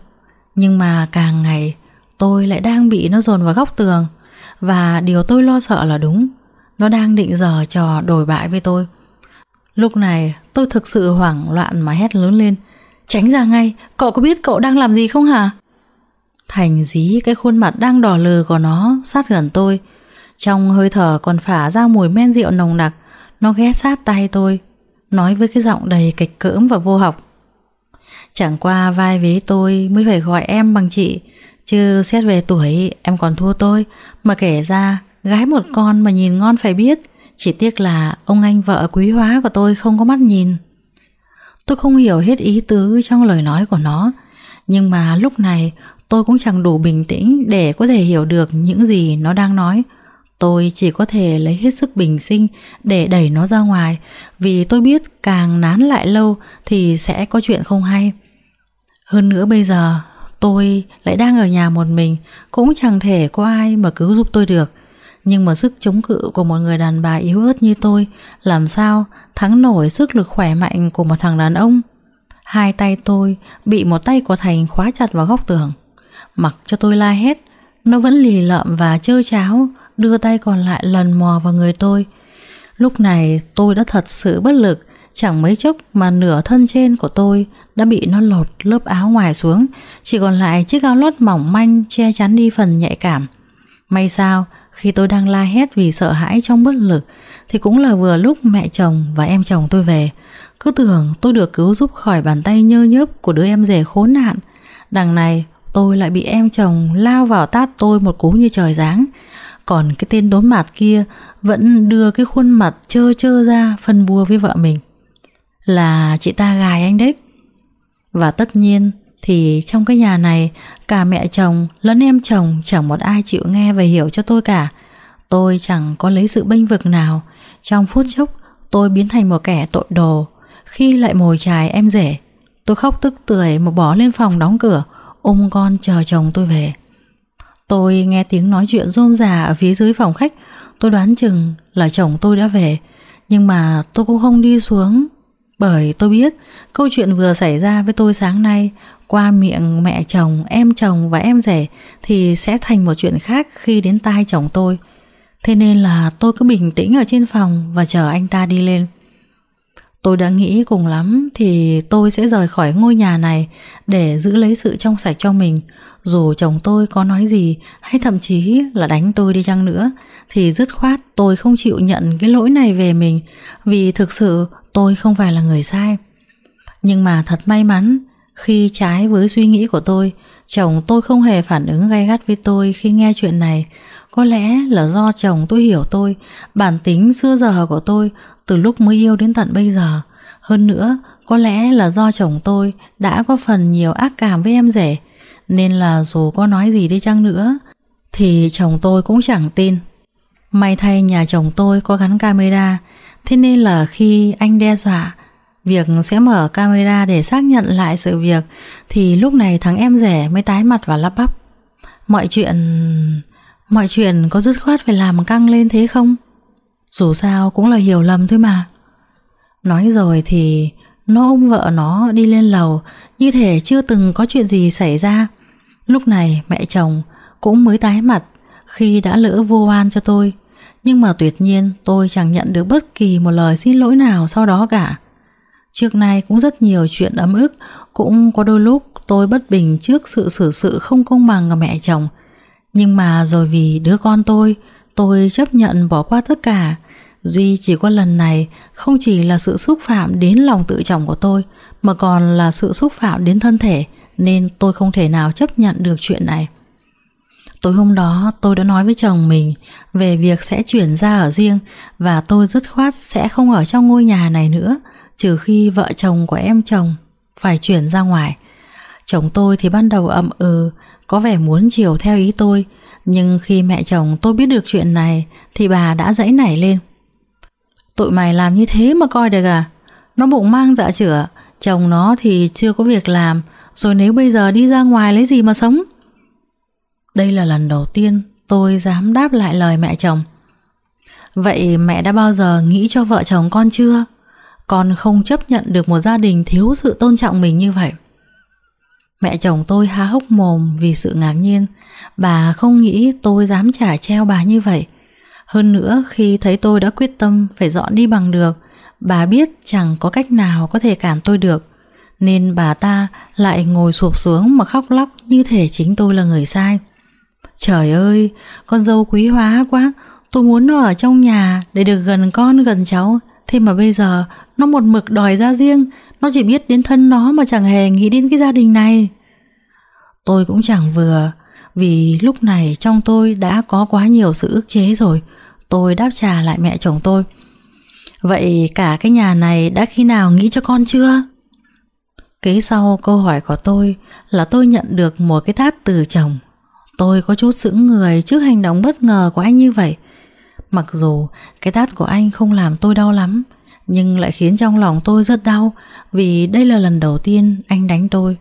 Nhưng mà càng ngày tôi lại đang bị nó dồn vào góc tường. Và điều tôi lo sợ là đúng. Nó đang định giờ trò đổi bại với tôi. Lúc này tôi thực sự hoảng loạn mà hét lớn lên Tránh ra ngay Cậu có biết cậu đang làm gì không hả Thành dí cái khuôn mặt đang đỏ lừ của nó Sát gần tôi Trong hơi thở còn phả ra mùi men rượu nồng nặc Nó ghé sát tay tôi Nói với cái giọng đầy kịch cỡm và vô học Chẳng qua vai vế tôi Mới phải gọi em bằng chị Chứ xét về tuổi em còn thua tôi Mà kể ra gái một con mà nhìn ngon phải biết chỉ tiếc là ông anh vợ quý hóa của tôi không có mắt nhìn Tôi không hiểu hết ý tứ trong lời nói của nó Nhưng mà lúc này tôi cũng chẳng đủ bình tĩnh để có thể hiểu được những gì nó đang nói Tôi chỉ có thể lấy hết sức bình sinh để đẩy nó ra ngoài Vì tôi biết càng nán lại lâu thì sẽ có chuyện không hay Hơn nữa bây giờ tôi lại đang ở nhà một mình Cũng chẳng thể có ai mà cứu giúp tôi được nhưng mà sức chống cự của một người đàn bà yếu ớt như tôi làm sao thắng nổi sức lực khỏe mạnh của một thằng đàn ông. Hai tay tôi bị một tay của Thành khóa chặt vào góc tường. Mặc cho tôi la hét, nó vẫn lì lợm và trơ cháo, đưa tay còn lại lần mò vào người tôi. Lúc này tôi đã thật sự bất lực, chẳng mấy chốc mà nửa thân trên của tôi đã bị nó lột lớp áo ngoài xuống, chỉ còn lại chiếc áo lót mỏng manh che chắn đi phần nhạy cảm. May sao, khi tôi đang la hét vì sợ hãi trong bất lực Thì cũng là vừa lúc mẹ chồng và em chồng tôi về Cứ tưởng tôi được cứu giúp khỏi bàn tay nhơ nhớp của đứa em rể khốn nạn Đằng này tôi lại bị em chồng lao vào tát tôi một cú như trời giáng Còn cái tên đốn mặt kia vẫn đưa cái khuôn mặt trơ trơ ra phân bua với vợ mình Là chị ta gài anh đấy Và tất nhiên thì trong cái nhà này cả mẹ chồng lẫn em chồng chẳng một ai chịu nghe và hiểu cho tôi cả. Tôi chẳng có lấy sự bênh vực nào. Trong phút chốc tôi biến thành một kẻ tội đồ. Khi lại mồi chài em rể, tôi khóc tức tưởi mà bỏ lên phòng đóng cửa, ôm con chờ chồng tôi về. Tôi nghe tiếng nói chuyện rôm rà ở phía dưới phòng khách, tôi đoán chừng là chồng tôi đã về, nhưng mà tôi cũng không đi xuống bởi tôi biết câu chuyện vừa xảy ra với tôi sáng nay qua miệng mẹ chồng, em chồng và em rể thì sẽ thành một chuyện khác khi đến tai chồng tôi. Thế nên là tôi cứ bình tĩnh ở trên phòng và chờ anh ta đi lên. Tôi đã nghĩ cùng lắm thì tôi sẽ rời khỏi ngôi nhà này để giữ lấy sự trong sạch cho mình. Dù chồng tôi có nói gì hay thậm chí là đánh tôi đi chăng nữa thì dứt khoát tôi không chịu nhận cái lỗi này về mình vì thực sự tôi không phải là người sai. Nhưng mà thật may mắn khi trái với suy nghĩ của tôi, chồng tôi không hề phản ứng gay gắt với tôi khi nghe chuyện này. Có lẽ là do chồng tôi hiểu tôi, bản tính xưa giờ của tôi từ lúc mới yêu đến tận bây giờ. Hơn nữa, có lẽ là do chồng tôi đã có phần nhiều ác cảm với em rể, nên là dù có nói gì đi chăng nữa, thì chồng tôi cũng chẳng tin. May thay nhà chồng tôi có gắn camera, thế nên là khi anh đe dọa Việc sẽ mở camera để xác nhận lại sự việc Thì lúc này thằng em rể mới tái mặt và lắp bắp Mọi chuyện... Mọi chuyện có dứt khoát phải làm căng lên thế không? Dù sao cũng là hiểu lầm thôi mà Nói rồi thì nó ôm vợ nó đi lên lầu Như thể chưa từng có chuyện gì xảy ra Lúc này mẹ chồng cũng mới tái mặt Khi đã lỡ vô oan cho tôi Nhưng mà tuyệt nhiên tôi chẳng nhận được bất kỳ một lời xin lỗi nào sau đó cả Trước nay cũng rất nhiều chuyện ấm ức, cũng có đôi lúc tôi bất bình trước sự xử sự không công bằng của mẹ chồng. Nhưng mà rồi vì đứa con tôi, tôi chấp nhận bỏ qua tất cả. Duy chỉ có lần này không chỉ là sự xúc phạm đến lòng tự trọng của tôi mà còn là sự xúc phạm đến thân thể nên tôi không thể nào chấp nhận được chuyện này. Tối hôm đó tôi đã nói với chồng mình về việc sẽ chuyển ra ở riêng và tôi dứt khoát sẽ không ở trong ngôi nhà này nữa trừ khi vợ chồng của em chồng phải chuyển ra ngoài. Chồng tôi thì ban đầu ậm ừ, có vẻ muốn chiều theo ý tôi, nhưng khi mẹ chồng tôi biết được chuyện này thì bà đã dãy nảy lên. Tụi mày làm như thế mà coi được à? Nó bụng mang dạ chửa chồng nó thì chưa có việc làm, rồi nếu bây giờ đi ra ngoài lấy gì mà sống? Đây là lần đầu tiên tôi dám đáp lại lời mẹ chồng. Vậy mẹ đã bao giờ nghĩ cho vợ chồng con chưa? Con không chấp nhận được một gia đình thiếu sự tôn trọng mình như vậy Mẹ chồng tôi há hốc mồm vì sự ngạc nhiên Bà không nghĩ tôi dám trả treo bà như vậy Hơn nữa khi thấy tôi đã quyết tâm phải dọn đi bằng được Bà biết chẳng có cách nào có thể cản tôi được Nên bà ta lại ngồi sụp xuống mà khóc lóc như thể chính tôi là người sai Trời ơi, con dâu quý hóa quá Tôi muốn nó ở trong nhà để được gần con gần cháu Thế mà bây giờ nó một mực đòi ra riêng, nó chỉ biết đến thân nó mà chẳng hề nghĩ đến cái gia đình này. Tôi cũng chẳng vừa, vì lúc này trong tôi đã có quá nhiều sự ức chế rồi, tôi đáp trả lại mẹ chồng tôi. Vậy cả cái nhà này đã khi nào nghĩ cho con chưa? Kế sau câu hỏi của tôi là tôi nhận được một cái tát từ chồng. Tôi có chút sững người trước hành động bất ngờ của anh như vậy. Mặc dù cái tát của anh không làm tôi đau lắm, nhưng lại khiến trong lòng tôi rất đau vì đây là lần đầu tiên anh đánh tôi.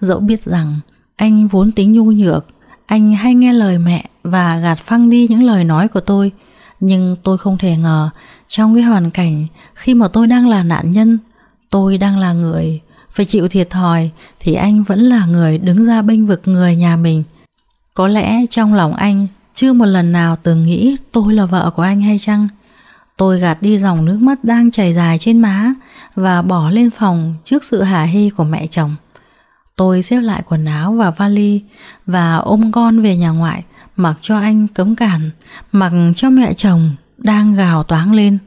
Dẫu biết rằng anh vốn tính nhu nhược, anh hay nghe lời mẹ và gạt phăng đi những lời nói của tôi, nhưng tôi không thể ngờ trong cái hoàn cảnh khi mà tôi đang là nạn nhân, tôi đang là người phải chịu thiệt thòi thì anh vẫn là người đứng ra bênh vực người nhà mình. Có lẽ trong lòng anh chưa một lần nào từng nghĩ tôi là vợ của anh hay chăng? Tôi gạt đi dòng nước mắt đang chảy dài trên má và bỏ lên phòng trước sự hả hê của mẹ chồng. Tôi xếp lại quần áo và vali và ôm con về nhà ngoại mặc cho anh cấm cản, mặc cho mẹ chồng đang gào toáng lên.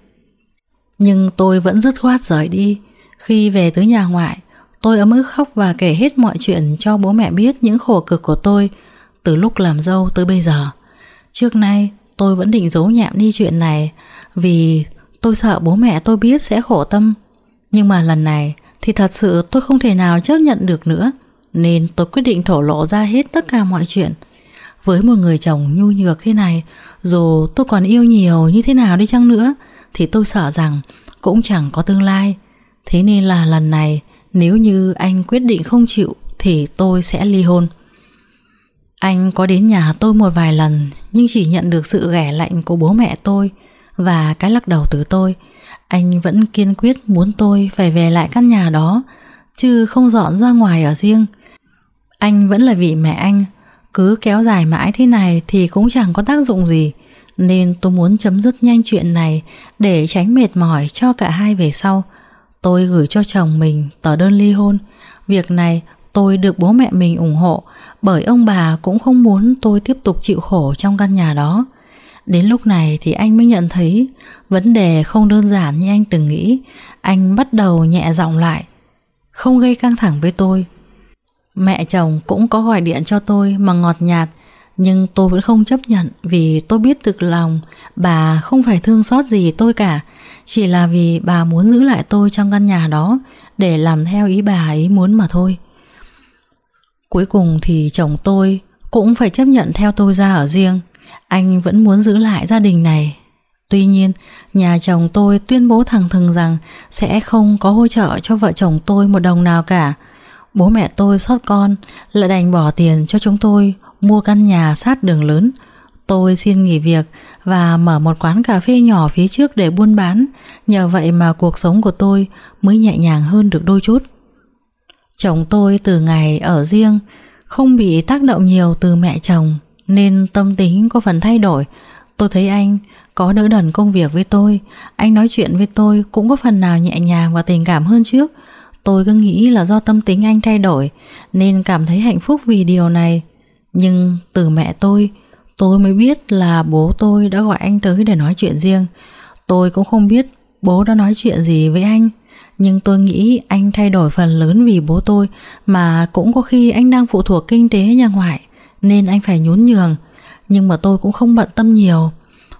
Nhưng tôi vẫn dứt khoát rời đi. Khi về tới nhà ngoại, tôi ấm ức khóc và kể hết mọi chuyện cho bố mẹ biết những khổ cực của tôi từ lúc làm dâu tới bây giờ. Trước nay, Tôi vẫn định giấu nhẹm đi chuyện này Vì tôi sợ bố mẹ tôi biết sẽ khổ tâm Nhưng mà lần này Thì thật sự tôi không thể nào chấp nhận được nữa Nên tôi quyết định thổ lộ ra hết tất cả mọi chuyện Với một người chồng nhu nhược thế này Dù tôi còn yêu nhiều như thế nào đi chăng nữa Thì tôi sợ rằng Cũng chẳng có tương lai Thế nên là lần này Nếu như anh quyết định không chịu Thì tôi sẽ ly hôn anh có đến nhà tôi một vài lần Nhưng chỉ nhận được sự ghẻ lạnh của bố mẹ tôi Và cái lắc đầu từ tôi Anh vẫn kiên quyết muốn tôi phải về lại căn nhà đó Chứ không dọn ra ngoài ở riêng Anh vẫn là vị mẹ anh Cứ kéo dài mãi thế này thì cũng chẳng có tác dụng gì Nên tôi muốn chấm dứt nhanh chuyện này Để tránh mệt mỏi cho cả hai về sau Tôi gửi cho chồng mình tờ đơn ly hôn Việc này Tôi được bố mẹ mình ủng hộ bởi ông bà cũng không muốn tôi tiếp tục chịu khổ trong căn nhà đó. Đến lúc này thì anh mới nhận thấy vấn đề không đơn giản như anh từng nghĩ. Anh bắt đầu nhẹ giọng lại, không gây căng thẳng với tôi. Mẹ chồng cũng có gọi điện cho tôi mà ngọt nhạt, nhưng tôi vẫn không chấp nhận vì tôi biết thực lòng bà không phải thương xót gì tôi cả. Chỉ là vì bà muốn giữ lại tôi trong căn nhà đó để làm theo ý bà ấy muốn mà thôi. Cuối cùng thì chồng tôi cũng phải chấp nhận theo tôi ra ở riêng Anh vẫn muốn giữ lại gia đình này Tuy nhiên, nhà chồng tôi tuyên bố thẳng thừng rằng sẽ không có hỗ trợ cho vợ chồng tôi một đồng nào cả. Bố mẹ tôi xót con lại đành bỏ tiền cho chúng tôi mua căn nhà sát đường lớn. Tôi xin nghỉ việc và mở một quán cà phê nhỏ phía trước để buôn bán. Nhờ vậy mà cuộc sống của tôi mới nhẹ nhàng hơn được đôi chút. Chồng tôi từ ngày ở riêng không bị tác động nhiều từ mẹ chồng nên tâm tính có phần thay đổi. Tôi thấy anh có đỡ đần công việc với tôi, anh nói chuyện với tôi cũng có phần nào nhẹ nhàng và tình cảm hơn trước. Tôi cứ nghĩ là do tâm tính anh thay đổi nên cảm thấy hạnh phúc vì điều này. Nhưng từ mẹ tôi, tôi mới biết là bố tôi đã gọi anh tới để nói chuyện riêng. Tôi cũng không biết bố đã nói chuyện gì với anh nhưng tôi nghĩ anh thay đổi phần lớn vì bố tôi mà cũng có khi anh đang phụ thuộc kinh tế nhà ngoại nên anh phải nhún nhường nhưng mà tôi cũng không bận tâm nhiều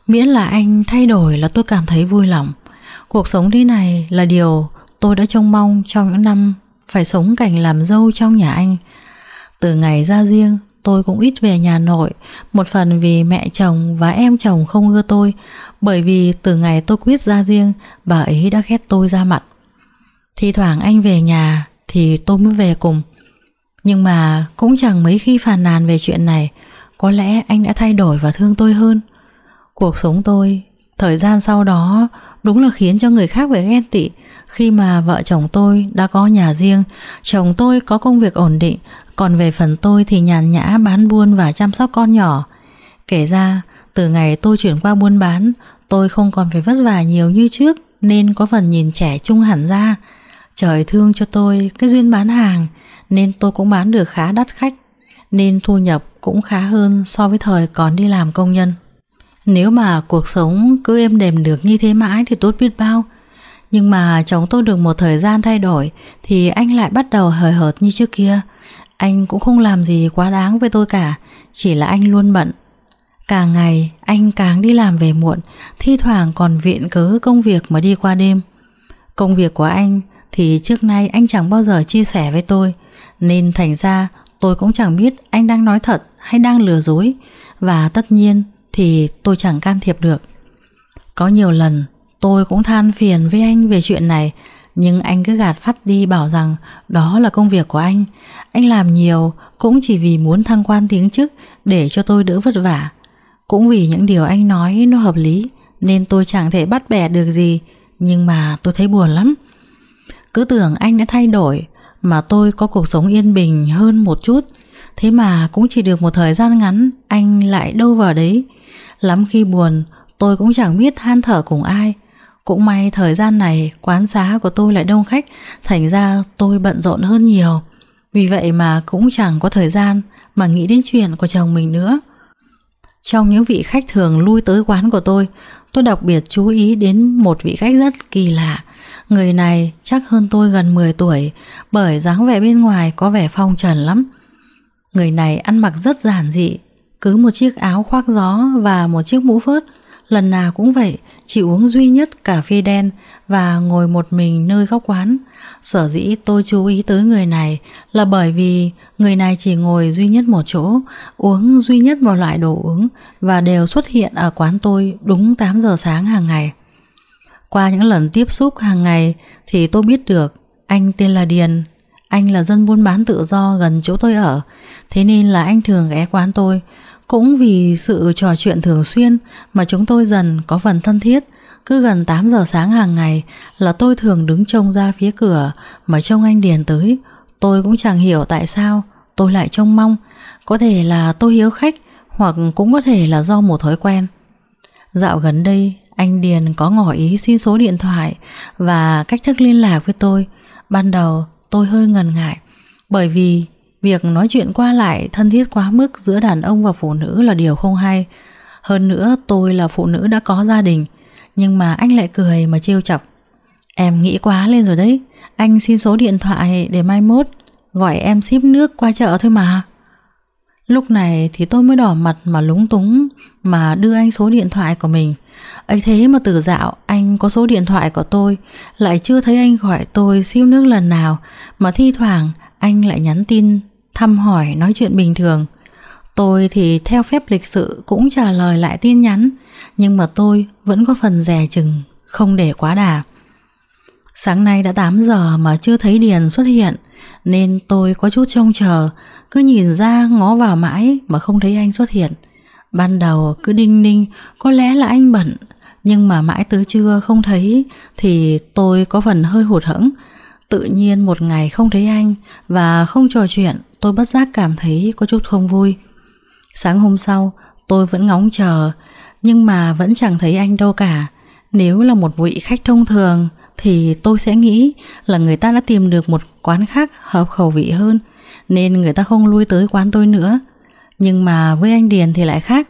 miễn là anh thay đổi là tôi cảm thấy vui lòng cuộc sống thế này là điều tôi đã trông mong trong những năm phải sống cảnh làm dâu trong nhà anh từ ngày ra riêng tôi cũng ít về nhà nội một phần vì mẹ chồng và em chồng không ưa tôi bởi vì từ ngày tôi quyết ra riêng bà ấy đã ghét tôi ra mặt thì thoảng anh về nhà thì tôi mới về cùng. Nhưng mà cũng chẳng mấy khi phàn nàn về chuyện này, có lẽ anh đã thay đổi và thương tôi hơn. Cuộc sống tôi, thời gian sau đó đúng là khiến cho người khác phải ghen tị khi mà vợ chồng tôi đã có nhà riêng, chồng tôi có công việc ổn định, còn về phần tôi thì nhàn nhã bán buôn và chăm sóc con nhỏ. Kể ra, từ ngày tôi chuyển qua buôn bán, tôi không còn phải vất vả nhiều như trước nên có phần nhìn trẻ trung hẳn ra. Trời thương cho tôi cái duyên bán hàng nên tôi cũng bán được khá đắt khách nên thu nhập cũng khá hơn so với thời còn đi làm công nhân. Nếu mà cuộc sống cứ êm đềm được như thế mãi thì tốt biết bao. Nhưng mà chồng tôi được một thời gian thay đổi thì anh lại bắt đầu hời hợt như trước kia. Anh cũng không làm gì quá đáng với tôi cả, chỉ là anh luôn bận. Càng ngày anh càng đi làm về muộn, thi thoảng còn viện cớ công việc mà đi qua đêm. Công việc của anh thì trước nay anh chẳng bao giờ chia sẻ với tôi Nên thành ra tôi cũng chẳng biết anh đang nói thật hay đang lừa dối Và tất nhiên thì tôi chẳng can thiệp được Có nhiều lần tôi cũng than phiền với anh về chuyện này Nhưng anh cứ gạt phát đi bảo rằng đó là công việc của anh Anh làm nhiều cũng chỉ vì muốn thăng quan tiếng chức để cho tôi đỡ vất vả Cũng vì những điều anh nói nó hợp lý Nên tôi chẳng thể bắt bẻ được gì Nhưng mà tôi thấy buồn lắm cứ tưởng anh đã thay đổi Mà tôi có cuộc sống yên bình hơn một chút Thế mà cũng chỉ được một thời gian ngắn Anh lại đâu vào đấy Lắm khi buồn Tôi cũng chẳng biết than thở cùng ai Cũng may thời gian này Quán xá của tôi lại đông khách Thành ra tôi bận rộn hơn nhiều Vì vậy mà cũng chẳng có thời gian Mà nghĩ đến chuyện của chồng mình nữa Trong những vị khách thường lui tới quán của tôi tôi đặc biệt chú ý đến một vị khách rất kỳ lạ. Người này chắc hơn tôi gần 10 tuổi, bởi dáng vẻ bên ngoài có vẻ phong trần lắm. Người này ăn mặc rất giản dị, cứ một chiếc áo khoác gió và một chiếc mũ phớt – Lần nào cũng vậy, chỉ uống duy nhất cà phê đen và ngồi một mình nơi góc quán. Sở dĩ tôi chú ý tới người này là bởi vì người này chỉ ngồi duy nhất một chỗ, uống duy nhất một loại đồ uống và đều xuất hiện ở quán tôi đúng 8 giờ sáng hàng ngày. Qua những lần tiếp xúc hàng ngày thì tôi biết được anh tên là Điền, anh là dân buôn bán tự do gần chỗ tôi ở, thế nên là anh thường ghé quán tôi, cũng vì sự trò chuyện thường xuyên mà chúng tôi dần có phần thân thiết, cứ gần 8 giờ sáng hàng ngày là tôi thường đứng trông ra phía cửa mà trông anh Điền tới. Tôi cũng chẳng hiểu tại sao tôi lại trông mong, có thể là tôi hiếu khách hoặc cũng có thể là do một thói quen. Dạo gần đây, anh Điền có ngỏ ý xin số điện thoại và cách thức liên lạc với tôi. Ban đầu tôi hơi ngần ngại bởi vì Việc nói chuyện qua lại thân thiết quá mức giữa đàn ông và phụ nữ là điều không hay. Hơn nữa tôi là phụ nữ đã có gia đình, nhưng mà anh lại cười mà trêu chọc. Em nghĩ quá lên rồi đấy, anh xin số điện thoại để mai mốt, gọi em ship nước qua chợ thôi mà. Lúc này thì tôi mới đỏ mặt mà lúng túng mà đưa anh số điện thoại của mình. ấy thế mà từ dạo anh có số điện thoại của tôi, lại chưa thấy anh gọi tôi ship nước lần nào mà thi thoảng anh lại nhắn tin thăm hỏi, nói chuyện bình thường. Tôi thì theo phép lịch sự cũng trả lời lại tin nhắn, nhưng mà tôi vẫn có phần dè chừng, không để quá đà. Sáng nay đã 8 giờ mà chưa thấy Điền xuất hiện, nên tôi có chút trông chờ, cứ nhìn ra ngó vào mãi mà không thấy anh xuất hiện. Ban đầu cứ đinh ninh, có lẽ là anh bận, nhưng mà mãi tới trưa không thấy thì tôi có phần hơi hụt hẫng Tự nhiên một ngày không thấy anh và không trò chuyện, tôi bất giác cảm thấy có chút không vui. Sáng hôm sau, tôi vẫn ngóng chờ, nhưng mà vẫn chẳng thấy anh đâu cả. Nếu là một vị khách thông thường thì tôi sẽ nghĩ là người ta đã tìm được một quán khác hợp khẩu vị hơn, nên người ta không lui tới quán tôi nữa. Nhưng mà với anh Điền thì lại khác.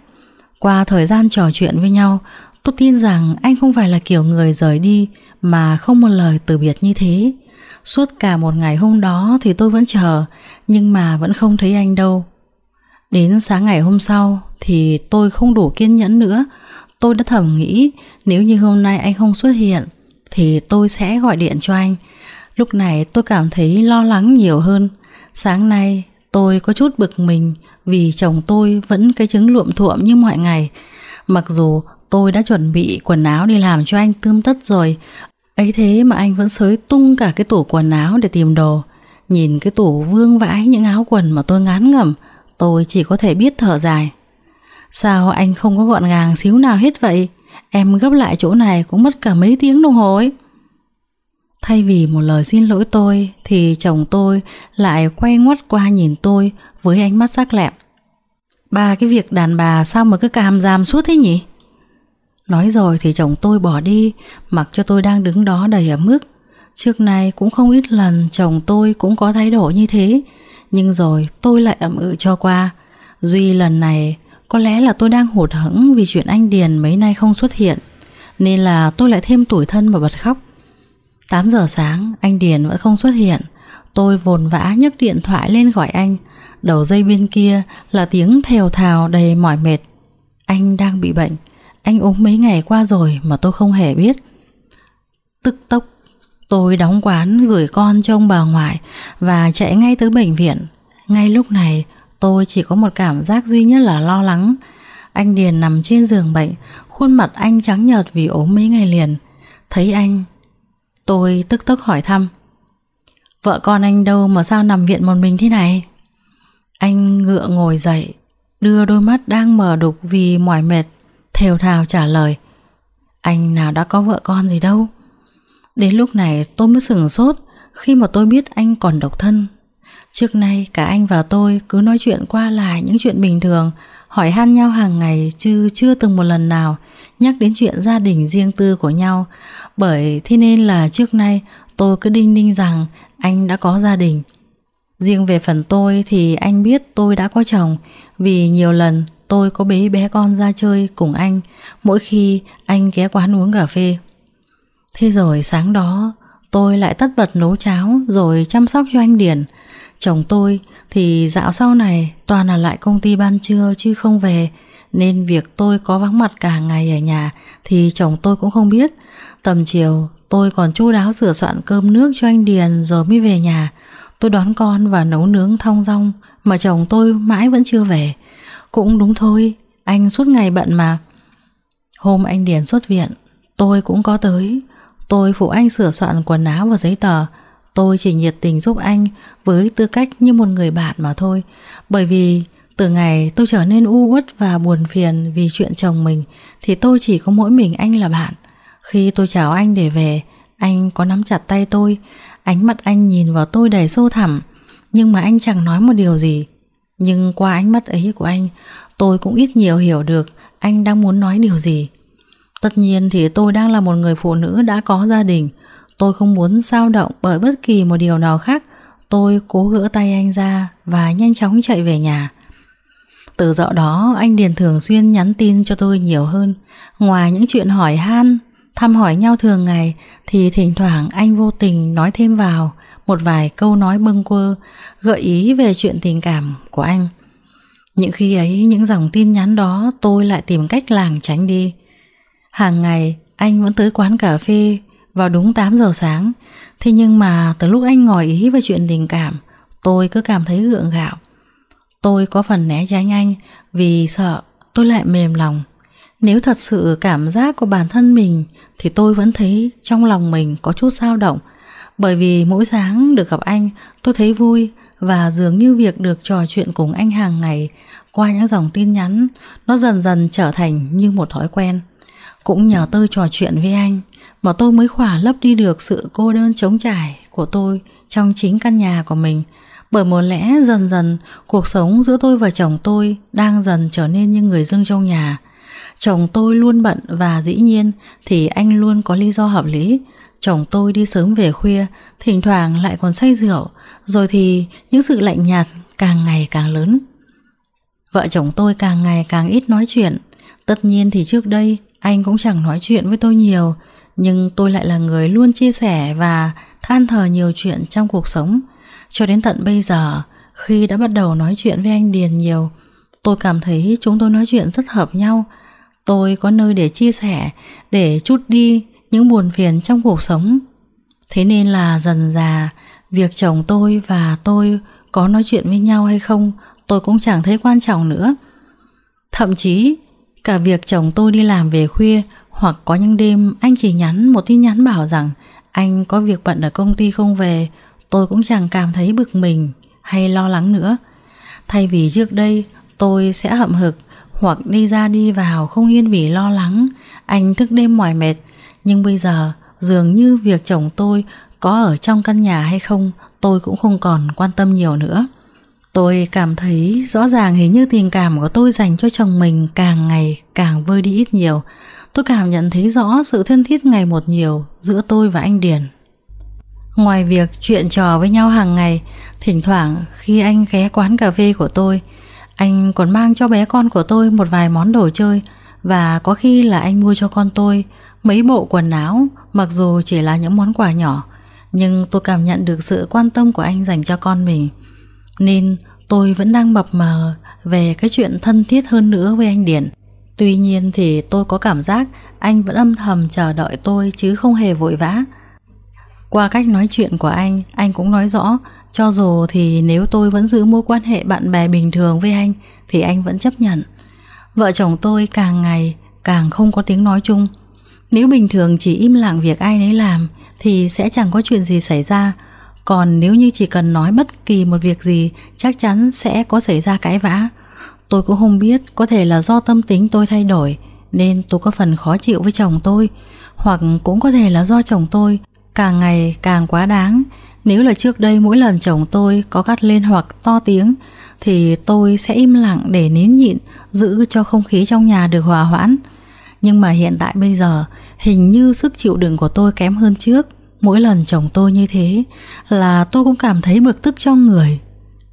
Qua thời gian trò chuyện với nhau, tôi tin rằng anh không phải là kiểu người rời đi mà không một lời từ biệt như thế. Suốt cả một ngày hôm đó thì tôi vẫn chờ Nhưng mà vẫn không thấy anh đâu Đến sáng ngày hôm sau Thì tôi không đủ kiên nhẫn nữa Tôi đã thầm nghĩ Nếu như hôm nay anh không xuất hiện Thì tôi sẽ gọi điện cho anh Lúc này tôi cảm thấy lo lắng nhiều hơn Sáng nay tôi có chút bực mình Vì chồng tôi vẫn cái trứng luộm thuộm như mọi ngày Mặc dù tôi đã chuẩn bị quần áo đi làm cho anh tươm tất rồi ấy thế mà anh vẫn sới tung cả cái tủ quần áo để tìm đồ nhìn cái tủ vương vãi những áo quần mà tôi ngán ngẩm tôi chỉ có thể biết thở dài sao anh không có gọn gàng xíu nào hết vậy em gấp lại chỗ này cũng mất cả mấy tiếng đồng hồ ấy thay vì một lời xin lỗi tôi thì chồng tôi lại quay ngoắt qua nhìn tôi với ánh mắt sắc lẹm ba cái việc đàn bà sao mà cứ càm giảm suốt thế nhỉ Nói rồi thì chồng tôi bỏ đi Mặc cho tôi đang đứng đó đầy ấm ức Trước này cũng không ít lần Chồng tôi cũng có thái độ như thế Nhưng rồi tôi lại ẩm ự ừ cho qua Duy lần này Có lẽ là tôi đang hụt hẫng Vì chuyện anh Điền mấy nay không xuất hiện Nên là tôi lại thêm tuổi thân mà bật khóc 8 giờ sáng Anh Điền vẫn không xuất hiện Tôi vồn vã nhấc điện thoại lên gọi anh Đầu dây bên kia là tiếng thều thào đầy mỏi mệt Anh đang bị bệnh anh uống mấy ngày qua rồi mà tôi không hề biết Tức tốc Tôi đóng quán gửi con cho ông bà ngoại Và chạy ngay tới bệnh viện Ngay lúc này tôi chỉ có một cảm giác duy nhất là lo lắng Anh Điền nằm trên giường bệnh Khuôn mặt anh trắng nhợt vì ốm mấy ngày liền Thấy anh Tôi tức tốc hỏi thăm Vợ con anh đâu mà sao nằm viện một mình thế này Anh ngựa ngồi dậy Đưa đôi mắt đang mở đục vì mỏi mệt thều thào trả lời Anh nào đã có vợ con gì đâu Đến lúc này tôi mới sửng sốt khi mà tôi biết anh còn độc thân Trước nay cả anh và tôi cứ nói chuyện qua lại những chuyện bình thường Hỏi han nhau hàng ngày chứ chưa từng một lần nào Nhắc đến chuyện gia đình riêng tư của nhau Bởi thế nên là trước nay tôi cứ đinh ninh rằng anh đã có gia đình Riêng về phần tôi thì anh biết tôi đã có chồng Vì nhiều lần tôi có bế bé con ra chơi cùng anh mỗi khi anh ghé quán uống cà phê. Thế rồi sáng đó, tôi lại tất bật nấu cháo rồi chăm sóc cho anh Điền. Chồng tôi thì dạo sau này toàn là lại công ty ban trưa chứ không về, nên việc tôi có vắng mặt cả ngày ở nhà thì chồng tôi cũng không biết. Tầm chiều tôi còn chu đáo sửa soạn cơm nước cho anh Điền rồi mới về nhà. Tôi đón con và nấu nướng thong rong mà chồng tôi mãi vẫn chưa về. Cũng đúng thôi Anh suốt ngày bận mà Hôm anh Điền xuất viện Tôi cũng có tới Tôi phụ anh sửa soạn quần áo và giấy tờ Tôi chỉ nhiệt tình giúp anh Với tư cách như một người bạn mà thôi Bởi vì từ ngày tôi trở nên u uất và buồn phiền Vì chuyện chồng mình Thì tôi chỉ có mỗi mình anh là bạn Khi tôi chào anh để về Anh có nắm chặt tay tôi Ánh mắt anh nhìn vào tôi đầy sâu thẳm Nhưng mà anh chẳng nói một điều gì nhưng qua ánh mắt ấy của anh Tôi cũng ít nhiều hiểu được Anh đang muốn nói điều gì Tất nhiên thì tôi đang là một người phụ nữ đã có gia đình Tôi không muốn sao động bởi bất kỳ một điều nào khác Tôi cố gỡ tay anh ra và nhanh chóng chạy về nhà Từ dạo đó anh Điền thường xuyên nhắn tin cho tôi nhiều hơn Ngoài những chuyện hỏi han, thăm hỏi nhau thường ngày Thì thỉnh thoảng anh vô tình nói thêm vào một vài câu nói bâng quơ, gợi ý về chuyện tình cảm của anh. Những khi ấy, những dòng tin nhắn đó tôi lại tìm cách làng tránh đi. Hàng ngày, anh vẫn tới quán cà phê vào đúng 8 giờ sáng. Thế nhưng mà từ lúc anh ngỏ ý về chuyện tình cảm, tôi cứ cảm thấy gượng gạo. Tôi có phần né tránh anh vì sợ tôi lại mềm lòng. Nếu thật sự cảm giác của bản thân mình thì tôi vẫn thấy trong lòng mình có chút dao động bởi vì mỗi sáng được gặp anh, tôi thấy vui và dường như việc được trò chuyện cùng anh hàng ngày qua những dòng tin nhắn, nó dần dần trở thành như một thói quen. Cũng nhờ tôi trò chuyện với anh mà tôi mới khỏa lấp đi được sự cô đơn trống trải của tôi trong chính căn nhà của mình. Bởi một lẽ dần dần cuộc sống giữa tôi và chồng tôi đang dần trở nên như người dưng trong nhà. Chồng tôi luôn bận và dĩ nhiên thì anh luôn có lý do hợp lý Chồng tôi đi sớm về khuya Thỉnh thoảng lại còn say rượu Rồi thì những sự lạnh nhạt càng ngày càng lớn Vợ chồng tôi càng ngày càng ít nói chuyện Tất nhiên thì trước đây Anh cũng chẳng nói chuyện với tôi nhiều Nhưng tôi lại là người luôn chia sẻ Và than thờ nhiều chuyện trong cuộc sống Cho đến tận bây giờ Khi đã bắt đầu nói chuyện với anh Điền nhiều Tôi cảm thấy chúng tôi nói chuyện rất hợp nhau Tôi có nơi để chia sẻ Để chút đi những buồn phiền trong cuộc sống. Thế nên là dần già, việc chồng tôi và tôi có nói chuyện với nhau hay không tôi cũng chẳng thấy quan trọng nữa. Thậm chí, cả việc chồng tôi đi làm về khuya hoặc có những đêm anh chỉ nhắn một tin nhắn bảo rằng anh có việc bận ở công ty không về, tôi cũng chẳng cảm thấy bực mình hay lo lắng nữa. Thay vì trước đây tôi sẽ hậm hực hoặc đi ra đi vào không yên vì lo lắng, anh thức đêm mỏi mệt nhưng bây giờ dường như việc chồng tôi có ở trong căn nhà hay không tôi cũng không còn quan tâm nhiều nữa. Tôi cảm thấy rõ ràng hình như tình cảm của tôi dành cho chồng mình càng ngày càng vơi đi ít nhiều. Tôi cảm nhận thấy rõ sự thân thiết ngày một nhiều giữa tôi và anh Điền. Ngoài việc chuyện trò với nhau hàng ngày, thỉnh thoảng khi anh ghé quán cà phê của tôi, anh còn mang cho bé con của tôi một vài món đồ chơi và có khi là anh mua cho con tôi Mấy bộ quần áo Mặc dù chỉ là những món quà nhỏ Nhưng tôi cảm nhận được sự quan tâm của anh dành cho con mình Nên tôi vẫn đang mập mờ Về cái chuyện thân thiết hơn nữa với anh Điển Tuy nhiên thì tôi có cảm giác Anh vẫn âm thầm chờ đợi tôi Chứ không hề vội vã Qua cách nói chuyện của anh Anh cũng nói rõ Cho dù thì nếu tôi vẫn giữ mối quan hệ bạn bè bình thường với anh Thì anh vẫn chấp nhận Vợ chồng tôi càng ngày càng không có tiếng nói chung nếu bình thường chỉ im lặng việc ai nấy làm thì sẽ chẳng có chuyện gì xảy ra. Còn nếu như chỉ cần nói bất kỳ một việc gì chắc chắn sẽ có xảy ra cãi vã. Tôi cũng không biết có thể là do tâm tính tôi thay đổi nên tôi có phần khó chịu với chồng tôi hoặc cũng có thể là do chồng tôi càng ngày càng quá đáng. Nếu là trước đây mỗi lần chồng tôi có gắt lên hoặc to tiếng thì tôi sẽ im lặng để nín nhịn giữ cho không khí trong nhà được hòa hoãn. Nhưng mà hiện tại bây giờ Hình như sức chịu đựng của tôi kém hơn trước Mỗi lần chồng tôi như thế Là tôi cũng cảm thấy bực tức trong người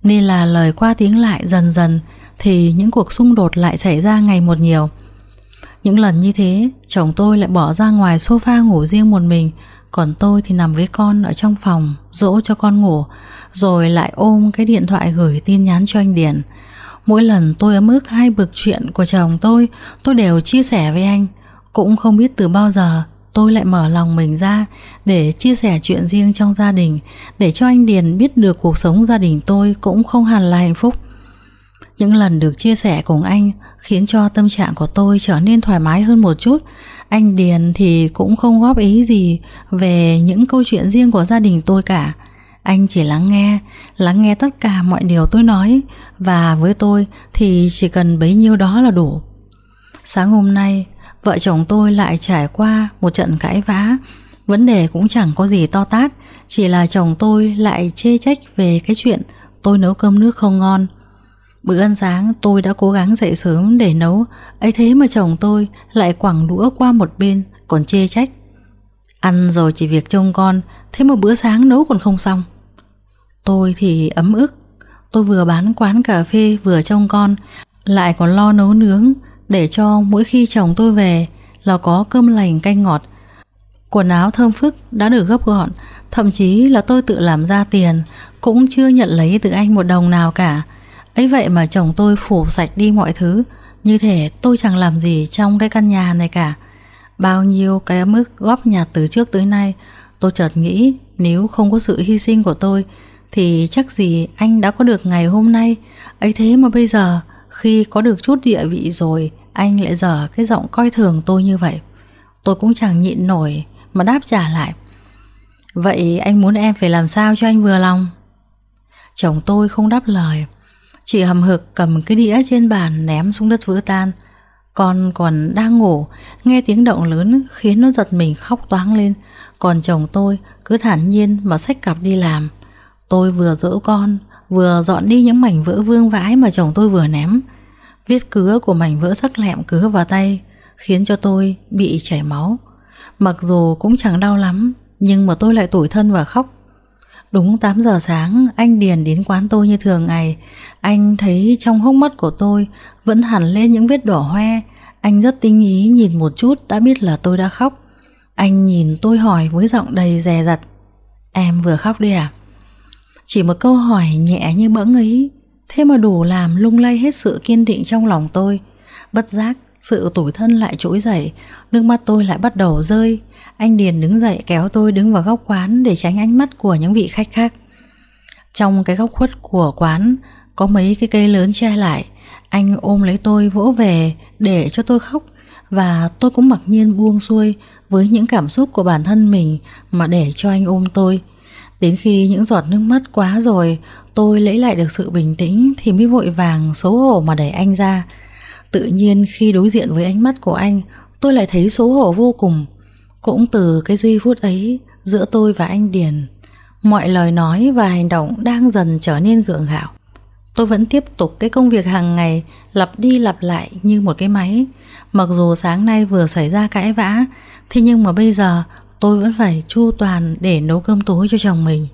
Nên là lời qua tiếng lại dần dần Thì những cuộc xung đột lại xảy ra ngày một nhiều Những lần như thế Chồng tôi lại bỏ ra ngoài sofa ngủ riêng một mình Còn tôi thì nằm với con ở trong phòng Dỗ cho con ngủ Rồi lại ôm cái điện thoại gửi tin nhắn cho anh Điển Mỗi lần tôi ấm ức hai bực chuyện của chồng tôi, tôi đều chia sẻ với anh. Cũng không biết từ bao giờ tôi lại mở lòng mình ra để chia sẻ chuyện riêng trong gia đình, để cho anh Điền biết được cuộc sống gia đình tôi cũng không hẳn là hạnh phúc. Những lần được chia sẻ cùng anh khiến cho tâm trạng của tôi trở nên thoải mái hơn một chút. Anh Điền thì cũng không góp ý gì về những câu chuyện riêng của gia đình tôi cả anh chỉ lắng nghe lắng nghe tất cả mọi điều tôi nói và với tôi thì chỉ cần bấy nhiêu đó là đủ sáng hôm nay vợ chồng tôi lại trải qua một trận cãi vã vấn đề cũng chẳng có gì to tát chỉ là chồng tôi lại chê trách về cái chuyện tôi nấu cơm nước không ngon bữa ăn sáng tôi đã cố gắng dậy sớm để nấu ấy thế mà chồng tôi lại quẳng đũa qua một bên còn chê trách ăn rồi chỉ việc trông con thế mà bữa sáng nấu còn không xong Tôi thì ấm ức, tôi vừa bán quán cà phê vừa trông con, lại còn lo nấu nướng để cho mỗi khi chồng tôi về là có cơm lành canh ngọt. Quần áo thơm phức đã được gấp gọn, thậm chí là tôi tự làm ra tiền, cũng chưa nhận lấy từ anh một đồng nào cả. ấy vậy mà chồng tôi phủ sạch đi mọi thứ, như thể tôi chẳng làm gì trong cái căn nhà này cả. Bao nhiêu cái mức góp nhà từ trước tới nay, tôi chợt nghĩ nếu không có sự hy sinh của tôi thì chắc gì anh đã có được ngày hôm nay. ấy thế mà bây giờ khi có được chút địa vị rồi anh lại dở cái giọng coi thường tôi như vậy. Tôi cũng chẳng nhịn nổi mà đáp trả lại. Vậy anh muốn em phải làm sao cho anh vừa lòng? Chồng tôi không đáp lời. Chị hầm hực cầm cái đĩa trên bàn ném xuống đất vỡ tan. Con còn đang ngủ, nghe tiếng động lớn khiến nó giật mình khóc toáng lên. Còn chồng tôi cứ thản nhiên mà xách cặp đi làm. Tôi vừa dỗ con Vừa dọn đi những mảnh vỡ vương vãi Mà chồng tôi vừa ném Vết cứa của mảnh vỡ sắc lẹm cứa vào tay Khiến cho tôi bị chảy máu Mặc dù cũng chẳng đau lắm Nhưng mà tôi lại tủi thân và khóc Đúng 8 giờ sáng Anh Điền đến quán tôi như thường ngày Anh thấy trong hốc mắt của tôi Vẫn hẳn lên những vết đỏ hoe Anh rất tinh ý nhìn một chút Đã biết là tôi đã khóc Anh nhìn tôi hỏi với giọng đầy dè dặt Em vừa khóc đi à chỉ một câu hỏi nhẹ như bẫng ấy Thế mà đủ làm lung lay hết sự kiên định trong lòng tôi Bất giác sự tủi thân lại trỗi dậy Nước mắt tôi lại bắt đầu rơi Anh Điền đứng dậy kéo tôi đứng vào góc quán Để tránh ánh mắt của những vị khách khác Trong cái góc khuất của quán Có mấy cái cây lớn che lại Anh ôm lấy tôi vỗ về Để cho tôi khóc Và tôi cũng mặc nhiên buông xuôi Với những cảm xúc của bản thân mình Mà để cho anh ôm tôi Đến khi những giọt nước mắt quá rồi Tôi lấy lại được sự bình tĩnh Thì mới vội vàng xấu hổ mà đẩy anh ra Tự nhiên khi đối diện với ánh mắt của anh Tôi lại thấy xấu hổ vô cùng Cũng từ cái giây phút ấy Giữa tôi và anh Điền Mọi lời nói và hành động Đang dần trở nên gượng gạo Tôi vẫn tiếp tục cái công việc hàng ngày Lặp đi lặp lại như một cái máy Mặc dù sáng nay vừa xảy ra cãi vã Thế nhưng mà bây giờ tôi vẫn phải chu toàn để nấu cơm tối cho chồng mình.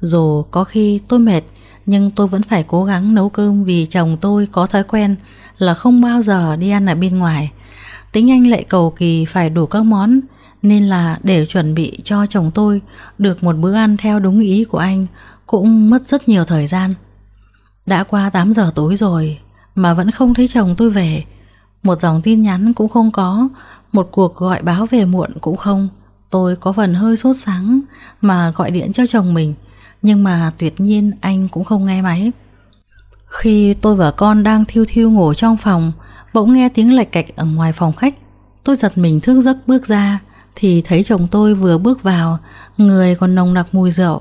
Dù có khi tôi mệt, nhưng tôi vẫn phải cố gắng nấu cơm vì chồng tôi có thói quen là không bao giờ đi ăn ở bên ngoài. Tính anh lại cầu kỳ phải đủ các món, nên là để chuẩn bị cho chồng tôi được một bữa ăn theo đúng ý của anh cũng mất rất nhiều thời gian. Đã qua 8 giờ tối rồi mà vẫn không thấy chồng tôi về. Một dòng tin nhắn cũng không có, một cuộc gọi báo về muộn cũng không. Tôi có phần hơi sốt sáng mà gọi điện cho chồng mình, nhưng mà tuyệt nhiên anh cũng không nghe máy. Khi tôi và con đang thiêu thiêu ngủ trong phòng, bỗng nghe tiếng lạch cạch ở ngoài phòng khách. Tôi giật mình thức giấc bước ra, thì thấy chồng tôi vừa bước vào, người còn nồng nặc mùi rượu.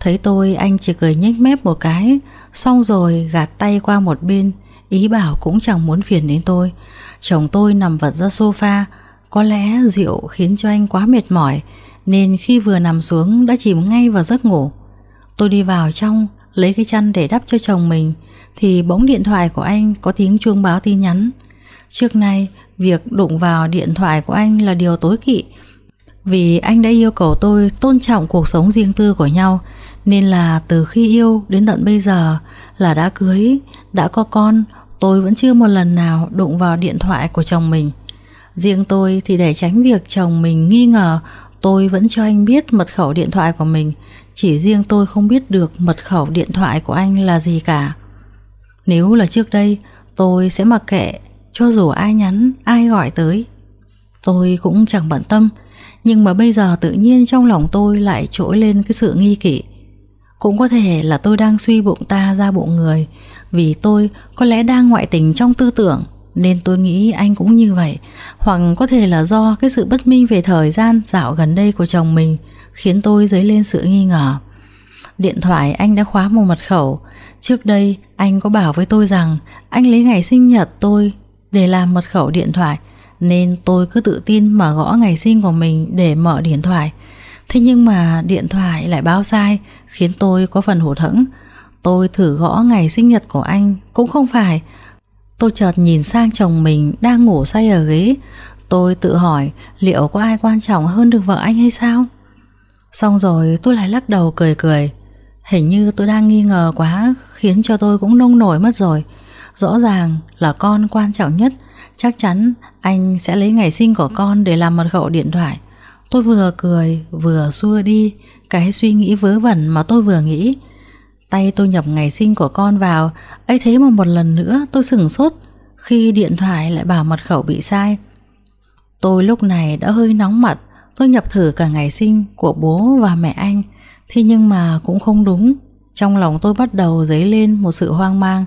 Thấy tôi anh chỉ cười nhếch mép một cái, xong rồi gạt tay qua một bên, ý bảo cũng chẳng muốn phiền đến tôi. Chồng tôi nằm vật ra sofa, có lẽ rượu khiến cho anh quá mệt mỏi Nên khi vừa nằm xuống đã chìm ngay vào giấc ngủ Tôi đi vào trong Lấy cái chăn để đắp cho chồng mình Thì bóng điện thoại của anh có tiếng chuông báo tin nhắn Trước nay Việc đụng vào điện thoại của anh là điều tối kỵ Vì anh đã yêu cầu tôi tôn trọng cuộc sống riêng tư của nhau Nên là từ khi yêu đến tận bây giờ Là đã cưới, đã có con Tôi vẫn chưa một lần nào đụng vào điện thoại của chồng mình Riêng tôi thì để tránh việc chồng mình nghi ngờ Tôi vẫn cho anh biết mật khẩu điện thoại của mình Chỉ riêng tôi không biết được mật khẩu điện thoại của anh là gì cả Nếu là trước đây tôi sẽ mặc kệ Cho dù ai nhắn, ai gọi tới Tôi cũng chẳng bận tâm Nhưng mà bây giờ tự nhiên trong lòng tôi lại trỗi lên cái sự nghi kỵ Cũng có thể là tôi đang suy bụng ta ra bộ người Vì tôi có lẽ đang ngoại tình trong tư tưởng nên tôi nghĩ anh cũng như vậy Hoặc có thể là do cái sự bất minh về thời gian dạo gần đây của chồng mình Khiến tôi dấy lên sự nghi ngờ Điện thoại anh đã khóa một mật khẩu Trước đây anh có bảo với tôi rằng Anh lấy ngày sinh nhật tôi để làm mật khẩu điện thoại Nên tôi cứ tự tin mà gõ ngày sinh của mình để mở điện thoại Thế nhưng mà điện thoại lại báo sai Khiến tôi có phần hụt hẫng Tôi thử gõ ngày sinh nhật của anh Cũng không phải Tôi chợt nhìn sang chồng mình đang ngủ say ở ghế Tôi tự hỏi liệu có ai quan trọng hơn được vợ anh hay sao? Xong rồi tôi lại lắc đầu cười cười Hình như tôi đang nghi ngờ quá khiến cho tôi cũng nông nổi mất rồi Rõ ràng là con quan trọng nhất Chắc chắn anh sẽ lấy ngày sinh của con để làm mật khẩu điện thoại Tôi vừa cười vừa xua đi cái suy nghĩ vớ vẩn mà tôi vừa nghĩ Tay tôi nhập ngày sinh của con vào ấy thế mà một lần nữa tôi sửng sốt Khi điện thoại lại bảo mật khẩu bị sai Tôi lúc này đã hơi nóng mặt Tôi nhập thử cả ngày sinh của bố và mẹ anh Thế nhưng mà cũng không đúng Trong lòng tôi bắt đầu dấy lên một sự hoang mang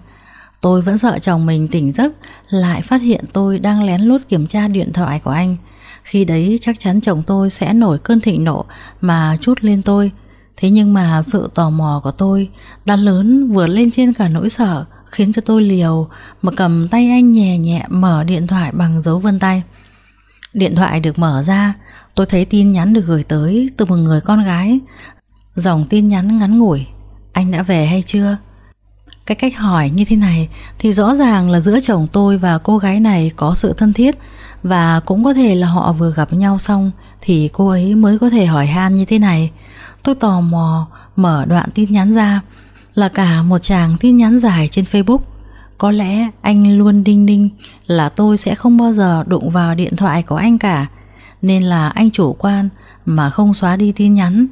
Tôi vẫn sợ chồng mình tỉnh giấc Lại phát hiện tôi đang lén lút kiểm tra điện thoại của anh Khi đấy chắc chắn chồng tôi sẽ nổi cơn thịnh nộ Mà chút lên tôi Thế nhưng mà sự tò mò của tôi đã lớn vượt lên trên cả nỗi sợ khiến cho tôi liều mà cầm tay anh nhẹ nhẹ mở điện thoại bằng dấu vân tay. Điện thoại được mở ra, tôi thấy tin nhắn được gửi tới từ một người con gái. Dòng tin nhắn ngắn ngủi, anh đã về hay chưa? Cái cách hỏi như thế này thì rõ ràng là giữa chồng tôi và cô gái này có sự thân thiết và cũng có thể là họ vừa gặp nhau xong thì cô ấy mới có thể hỏi han như thế này. Tôi tò mò mở đoạn tin nhắn ra Là cả một chàng tin nhắn dài trên Facebook Có lẽ anh luôn đinh đinh là tôi sẽ không bao giờ đụng vào điện thoại của anh cả Nên là anh chủ quan mà không xóa đi tin nhắn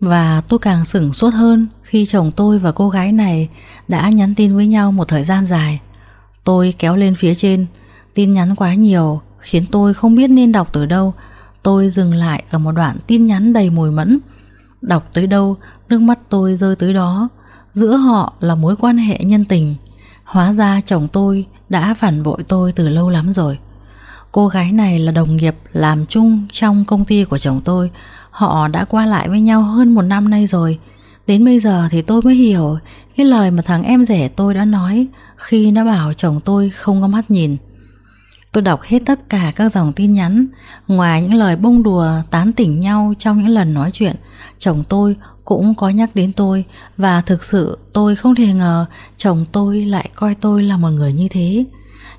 Và tôi càng sửng sốt hơn khi chồng tôi và cô gái này đã nhắn tin với nhau một thời gian dài Tôi kéo lên phía trên Tin nhắn quá nhiều khiến tôi không biết nên đọc từ đâu Tôi dừng lại ở một đoạn tin nhắn đầy mùi mẫn Đọc tới đâu, nước mắt tôi rơi tới đó. Giữa họ là mối quan hệ nhân tình. Hóa ra chồng tôi đã phản bội tôi từ lâu lắm rồi. Cô gái này là đồng nghiệp làm chung trong công ty của chồng tôi. Họ đã qua lại với nhau hơn một năm nay rồi. Đến bây giờ thì tôi mới hiểu cái lời mà thằng em rể tôi đã nói khi nó bảo chồng tôi không có mắt nhìn. Tôi đọc hết tất cả các dòng tin nhắn, ngoài những lời bông đùa tán tỉnh nhau trong những lần nói chuyện, chồng tôi cũng có nhắc đến tôi và thực sự tôi không thể ngờ chồng tôi lại coi tôi là một người như thế.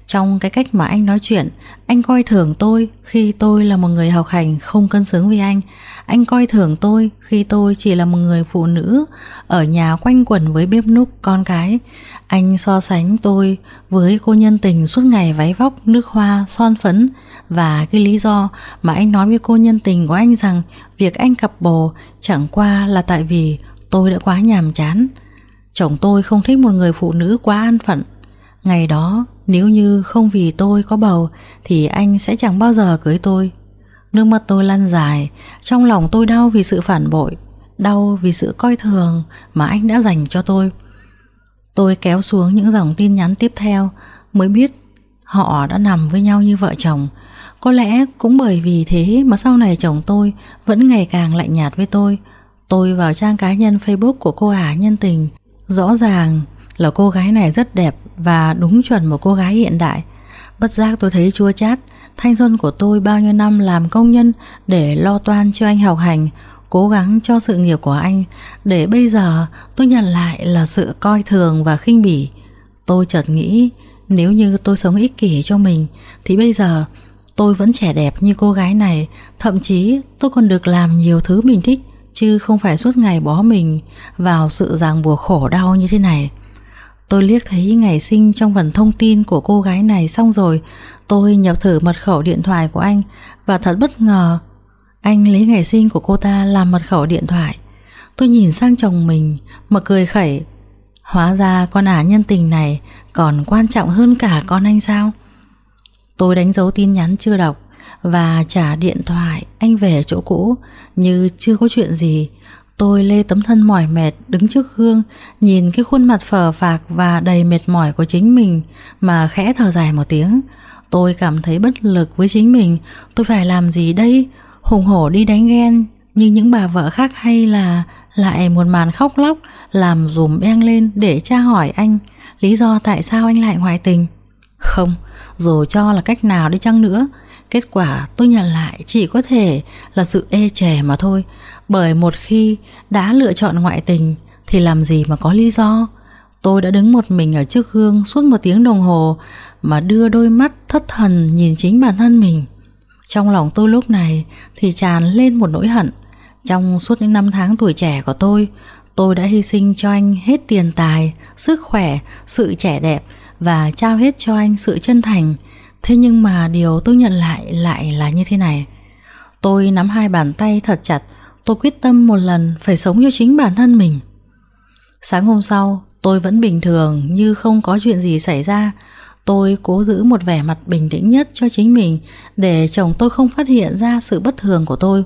Trong cái cách mà anh nói chuyện, anh coi thường tôi khi tôi là một người học hành không cân xứng với anh. Anh coi thường tôi khi tôi chỉ là một người phụ nữ ở nhà quanh quẩn với bếp núc con cái. Anh so sánh tôi với cô nhân tình suốt ngày váy vóc, nước hoa, son phấn và cái lý do mà anh nói với cô nhân tình của anh rằng việc anh cặp bồ chẳng qua là tại vì tôi đã quá nhàm chán. Chồng tôi không thích một người phụ nữ quá an phận. Ngày đó nếu như không vì tôi có bầu Thì anh sẽ chẳng bao giờ cưới tôi Nước mắt tôi lăn dài Trong lòng tôi đau vì sự phản bội Đau vì sự coi thường Mà anh đã dành cho tôi Tôi kéo xuống những dòng tin nhắn tiếp theo Mới biết Họ đã nằm với nhau như vợ chồng Có lẽ cũng bởi vì thế Mà sau này chồng tôi Vẫn ngày càng lạnh nhạt với tôi Tôi vào trang cá nhân Facebook của cô Hà nhân tình Rõ ràng là cô gái này rất đẹp và đúng chuẩn một cô gái hiện đại. Bất giác tôi thấy chua chát, thanh xuân của tôi bao nhiêu năm làm công nhân để lo toan cho anh học hành, cố gắng cho sự nghiệp của anh, để bây giờ tôi nhận lại là sự coi thường và khinh bỉ. Tôi chợt nghĩ, nếu như tôi sống ích kỷ cho mình thì bây giờ tôi vẫn trẻ đẹp như cô gái này, thậm chí tôi còn được làm nhiều thứ mình thích chứ không phải suốt ngày bó mình vào sự ràng buộc khổ đau như thế này. Tôi liếc thấy ngày sinh trong phần thông tin của cô gái này xong rồi Tôi nhập thử mật khẩu điện thoại của anh Và thật bất ngờ Anh lấy ngày sinh của cô ta làm mật khẩu điện thoại Tôi nhìn sang chồng mình Mà cười khẩy Hóa ra con ả nhân tình này Còn quan trọng hơn cả con anh sao Tôi đánh dấu tin nhắn chưa đọc Và trả điện thoại Anh về chỗ cũ Như chưa có chuyện gì Tôi lê tấm thân mỏi mệt đứng trước gương nhìn cái khuôn mặt phở phạc và đầy mệt mỏi của chính mình mà khẽ thở dài một tiếng. Tôi cảm thấy bất lực với chính mình, tôi phải làm gì đây? Hùng hổ đi đánh ghen như những bà vợ khác hay là lại một màn khóc lóc làm dùm beng lên để tra hỏi anh lý do tại sao anh lại ngoại tình. Không, dù cho là cách nào đi chăng nữa, kết quả tôi nhận lại chỉ có thể là sự ê chề mà thôi bởi một khi đã lựa chọn ngoại tình thì làm gì mà có lý do? Tôi đã đứng một mình ở trước gương suốt một tiếng đồng hồ mà đưa đôi mắt thất thần nhìn chính bản thân mình. Trong lòng tôi lúc này thì tràn lên một nỗi hận. Trong suốt những năm tháng tuổi trẻ của tôi, tôi đã hy sinh cho anh hết tiền tài, sức khỏe, sự trẻ đẹp và trao hết cho anh sự chân thành. Thế nhưng mà điều tôi nhận lại lại là như thế này. Tôi nắm hai bàn tay thật chặt tôi quyết tâm một lần phải sống như chính bản thân mình. Sáng hôm sau, tôi vẫn bình thường như không có chuyện gì xảy ra. Tôi cố giữ một vẻ mặt bình tĩnh nhất cho chính mình để chồng tôi không phát hiện ra sự bất thường của tôi.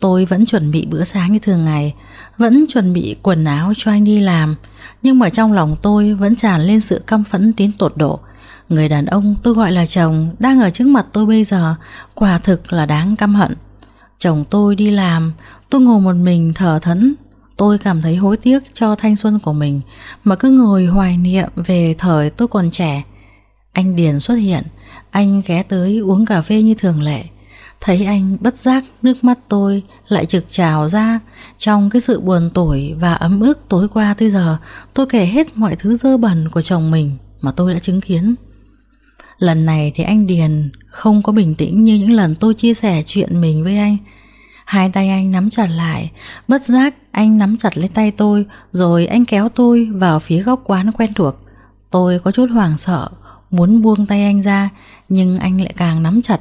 Tôi vẫn chuẩn bị bữa sáng như thường ngày, vẫn chuẩn bị quần áo cho anh đi làm, nhưng mà trong lòng tôi vẫn tràn lên sự căm phẫn đến tột độ. Người đàn ông tôi gọi là chồng đang ở trước mặt tôi bây giờ quả thực là đáng căm hận. Chồng tôi đi làm, tôi ngồi một mình thở thẫn. Tôi cảm thấy hối tiếc cho thanh xuân của mình mà cứ ngồi hoài niệm về thời tôi còn trẻ. Anh Điền xuất hiện, anh ghé tới uống cà phê như thường lệ. Thấy anh bất giác nước mắt tôi lại trực trào ra Trong cái sự buồn tủi và ấm ức tối qua tới giờ Tôi kể hết mọi thứ dơ bẩn của chồng mình mà tôi đã chứng kiến Lần này thì anh Điền không có bình tĩnh như những lần tôi chia sẻ chuyện mình với anh Hai tay anh nắm chặt lại Bất giác anh nắm chặt lấy tay tôi Rồi anh kéo tôi vào phía góc quán quen thuộc Tôi có chút hoảng sợ Muốn buông tay anh ra Nhưng anh lại càng nắm chặt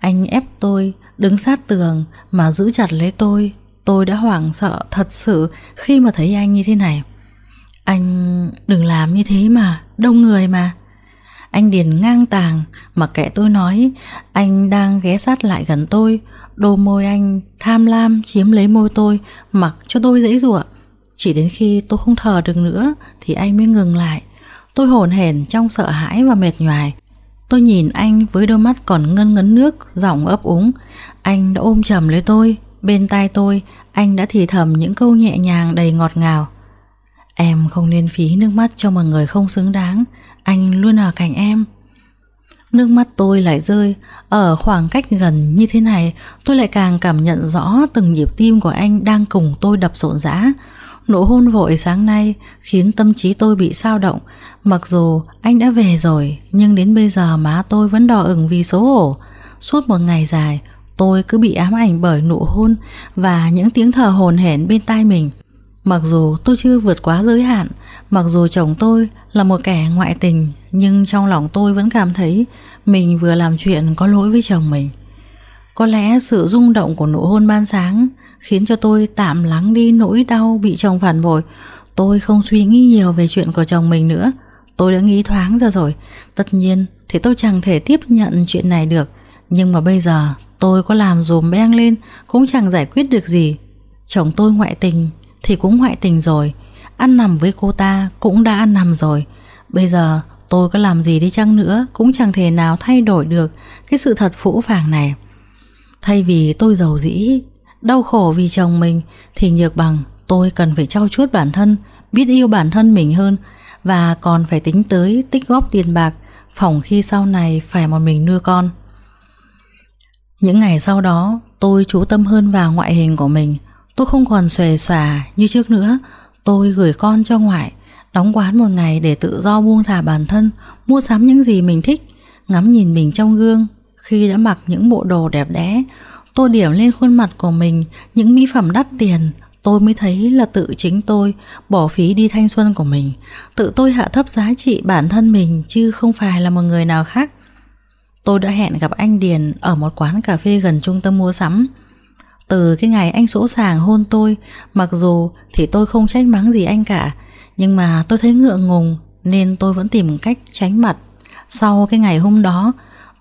Anh ép tôi đứng sát tường Mà giữ chặt lấy tôi Tôi đã hoảng sợ thật sự Khi mà thấy anh như thế này Anh đừng làm như thế mà Đông người mà anh điền ngang tàng mà kệ tôi nói Anh đang ghé sát lại gần tôi Đôi môi anh tham lam chiếm lấy môi tôi Mặc cho tôi dễ dụa Chỉ đến khi tôi không thở được nữa Thì anh mới ngừng lại Tôi hồn hển trong sợ hãi và mệt nhoài Tôi nhìn anh với đôi mắt còn ngân ngấn nước Giọng ấp úng Anh đã ôm chầm lấy tôi Bên tai tôi Anh đã thì thầm những câu nhẹ nhàng đầy ngọt ngào Em không nên phí nước mắt cho một người không xứng đáng Anh luôn ở cạnh em Nước mắt tôi lại rơi Ở khoảng cách gần như thế này Tôi lại càng cảm nhận rõ Từng nhịp tim của anh đang cùng tôi đập rộn rã Nụ hôn vội sáng nay Khiến tâm trí tôi bị sao động Mặc dù anh đã về rồi Nhưng đến bây giờ má tôi vẫn đỏ ửng vì xấu hổ Suốt một ngày dài Tôi cứ bị ám ảnh bởi nụ hôn Và những tiếng thở hồn hển bên tai mình Mặc dù tôi chưa vượt quá giới hạn Mặc dù chồng tôi là một kẻ ngoại tình Nhưng trong lòng tôi vẫn cảm thấy Mình vừa làm chuyện có lỗi với chồng mình Có lẽ sự rung động của nụ hôn ban sáng Khiến cho tôi tạm lắng đi nỗi đau bị chồng phản bội Tôi không suy nghĩ nhiều về chuyện của chồng mình nữa Tôi đã nghĩ thoáng ra rồi Tất nhiên thì tôi chẳng thể tiếp nhận chuyện này được Nhưng mà bây giờ tôi có làm dùm beng lên Cũng chẳng giải quyết được gì Chồng tôi ngoại tình thì cũng ngoại tình rồi Ăn nằm với cô ta cũng đã ăn nằm rồi Bây giờ tôi có làm gì đi chăng nữa Cũng chẳng thể nào thay đổi được Cái sự thật phũ phàng này Thay vì tôi giàu dĩ Đau khổ vì chồng mình Thì nhược bằng tôi cần phải trau chuốt bản thân Biết yêu bản thân mình hơn Và còn phải tính tới tích góp tiền bạc Phòng khi sau này phải một mình nuôi con Những ngày sau đó Tôi chú tâm hơn vào ngoại hình của mình Tôi không còn xòe xòa như trước nữa Tôi gửi con cho ngoại Đóng quán một ngày để tự do buông thả bản thân Mua sắm những gì mình thích Ngắm nhìn mình trong gương Khi đã mặc những bộ đồ đẹp đẽ Tôi điểm lên khuôn mặt của mình Những mỹ phẩm đắt tiền Tôi mới thấy là tự chính tôi Bỏ phí đi thanh xuân của mình Tự tôi hạ thấp giá trị bản thân mình Chứ không phải là một người nào khác Tôi đã hẹn gặp anh Điền Ở một quán cà phê gần trung tâm mua sắm từ cái ngày anh sỗ sàng hôn tôi Mặc dù thì tôi không trách mắng gì anh cả Nhưng mà tôi thấy ngượng ngùng Nên tôi vẫn tìm cách tránh mặt Sau cái ngày hôm đó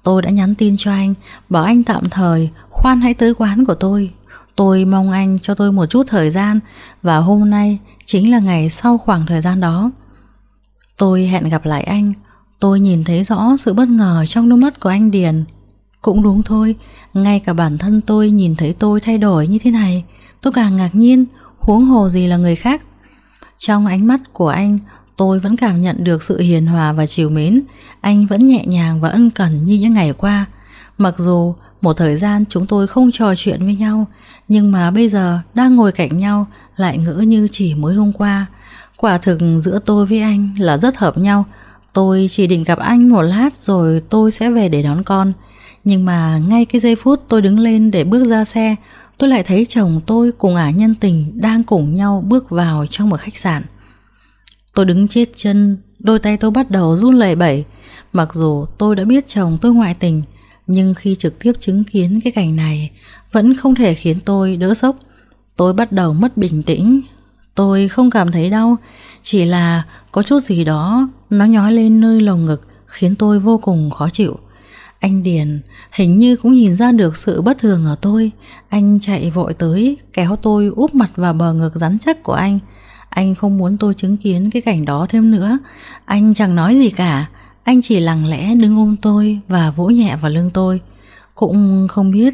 Tôi đã nhắn tin cho anh Bảo anh tạm thời khoan hãy tới quán của tôi Tôi mong anh cho tôi một chút thời gian Và hôm nay chính là ngày sau khoảng thời gian đó Tôi hẹn gặp lại anh Tôi nhìn thấy rõ sự bất ngờ trong đôi mắt của anh Điền cũng đúng thôi, ngay cả bản thân tôi nhìn thấy tôi thay đổi như thế này, tôi càng ngạc nhiên, huống hồ gì là người khác. Trong ánh mắt của anh, tôi vẫn cảm nhận được sự hiền hòa và chiều mến, anh vẫn nhẹ nhàng và ân cần như những ngày qua. Mặc dù một thời gian chúng tôi không trò chuyện với nhau, nhưng mà bây giờ đang ngồi cạnh nhau lại ngỡ như chỉ mới hôm qua. Quả thực giữa tôi với anh là rất hợp nhau, tôi chỉ định gặp anh một lát rồi tôi sẽ về để đón con. Nhưng mà ngay cái giây phút tôi đứng lên để bước ra xe, tôi lại thấy chồng tôi cùng ả nhân tình đang cùng nhau bước vào trong một khách sạn. Tôi đứng chết chân, đôi tay tôi bắt đầu run lẩy bẩy. Mặc dù tôi đã biết chồng tôi ngoại tình, nhưng khi trực tiếp chứng kiến cái cảnh này, vẫn không thể khiến tôi đỡ sốc. Tôi bắt đầu mất bình tĩnh. Tôi không cảm thấy đau, chỉ là có chút gì đó nó nhói lên nơi lồng ngực khiến tôi vô cùng khó chịu. Anh Điền hình như cũng nhìn ra được sự bất thường ở tôi. Anh chạy vội tới, kéo tôi úp mặt vào bờ ngực rắn chắc của anh. Anh không muốn tôi chứng kiến cái cảnh đó thêm nữa. Anh chẳng nói gì cả. Anh chỉ lặng lẽ đứng ôm tôi và vỗ nhẹ vào lưng tôi. Cũng không biết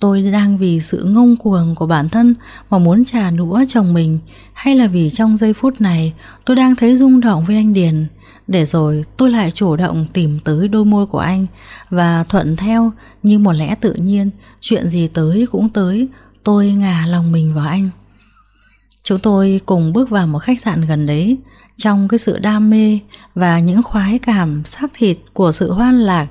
tôi đang vì sự ngông cuồng của bản thân mà muốn trà đũa chồng mình hay là vì trong giây phút này tôi đang thấy rung động với anh Điền. Để rồi tôi lại chủ động tìm tới đôi môi của anh Và thuận theo như một lẽ tự nhiên Chuyện gì tới cũng tới Tôi ngả lòng mình vào anh Chúng tôi cùng bước vào một khách sạn gần đấy Trong cái sự đam mê Và những khoái cảm xác thịt của sự hoan lạc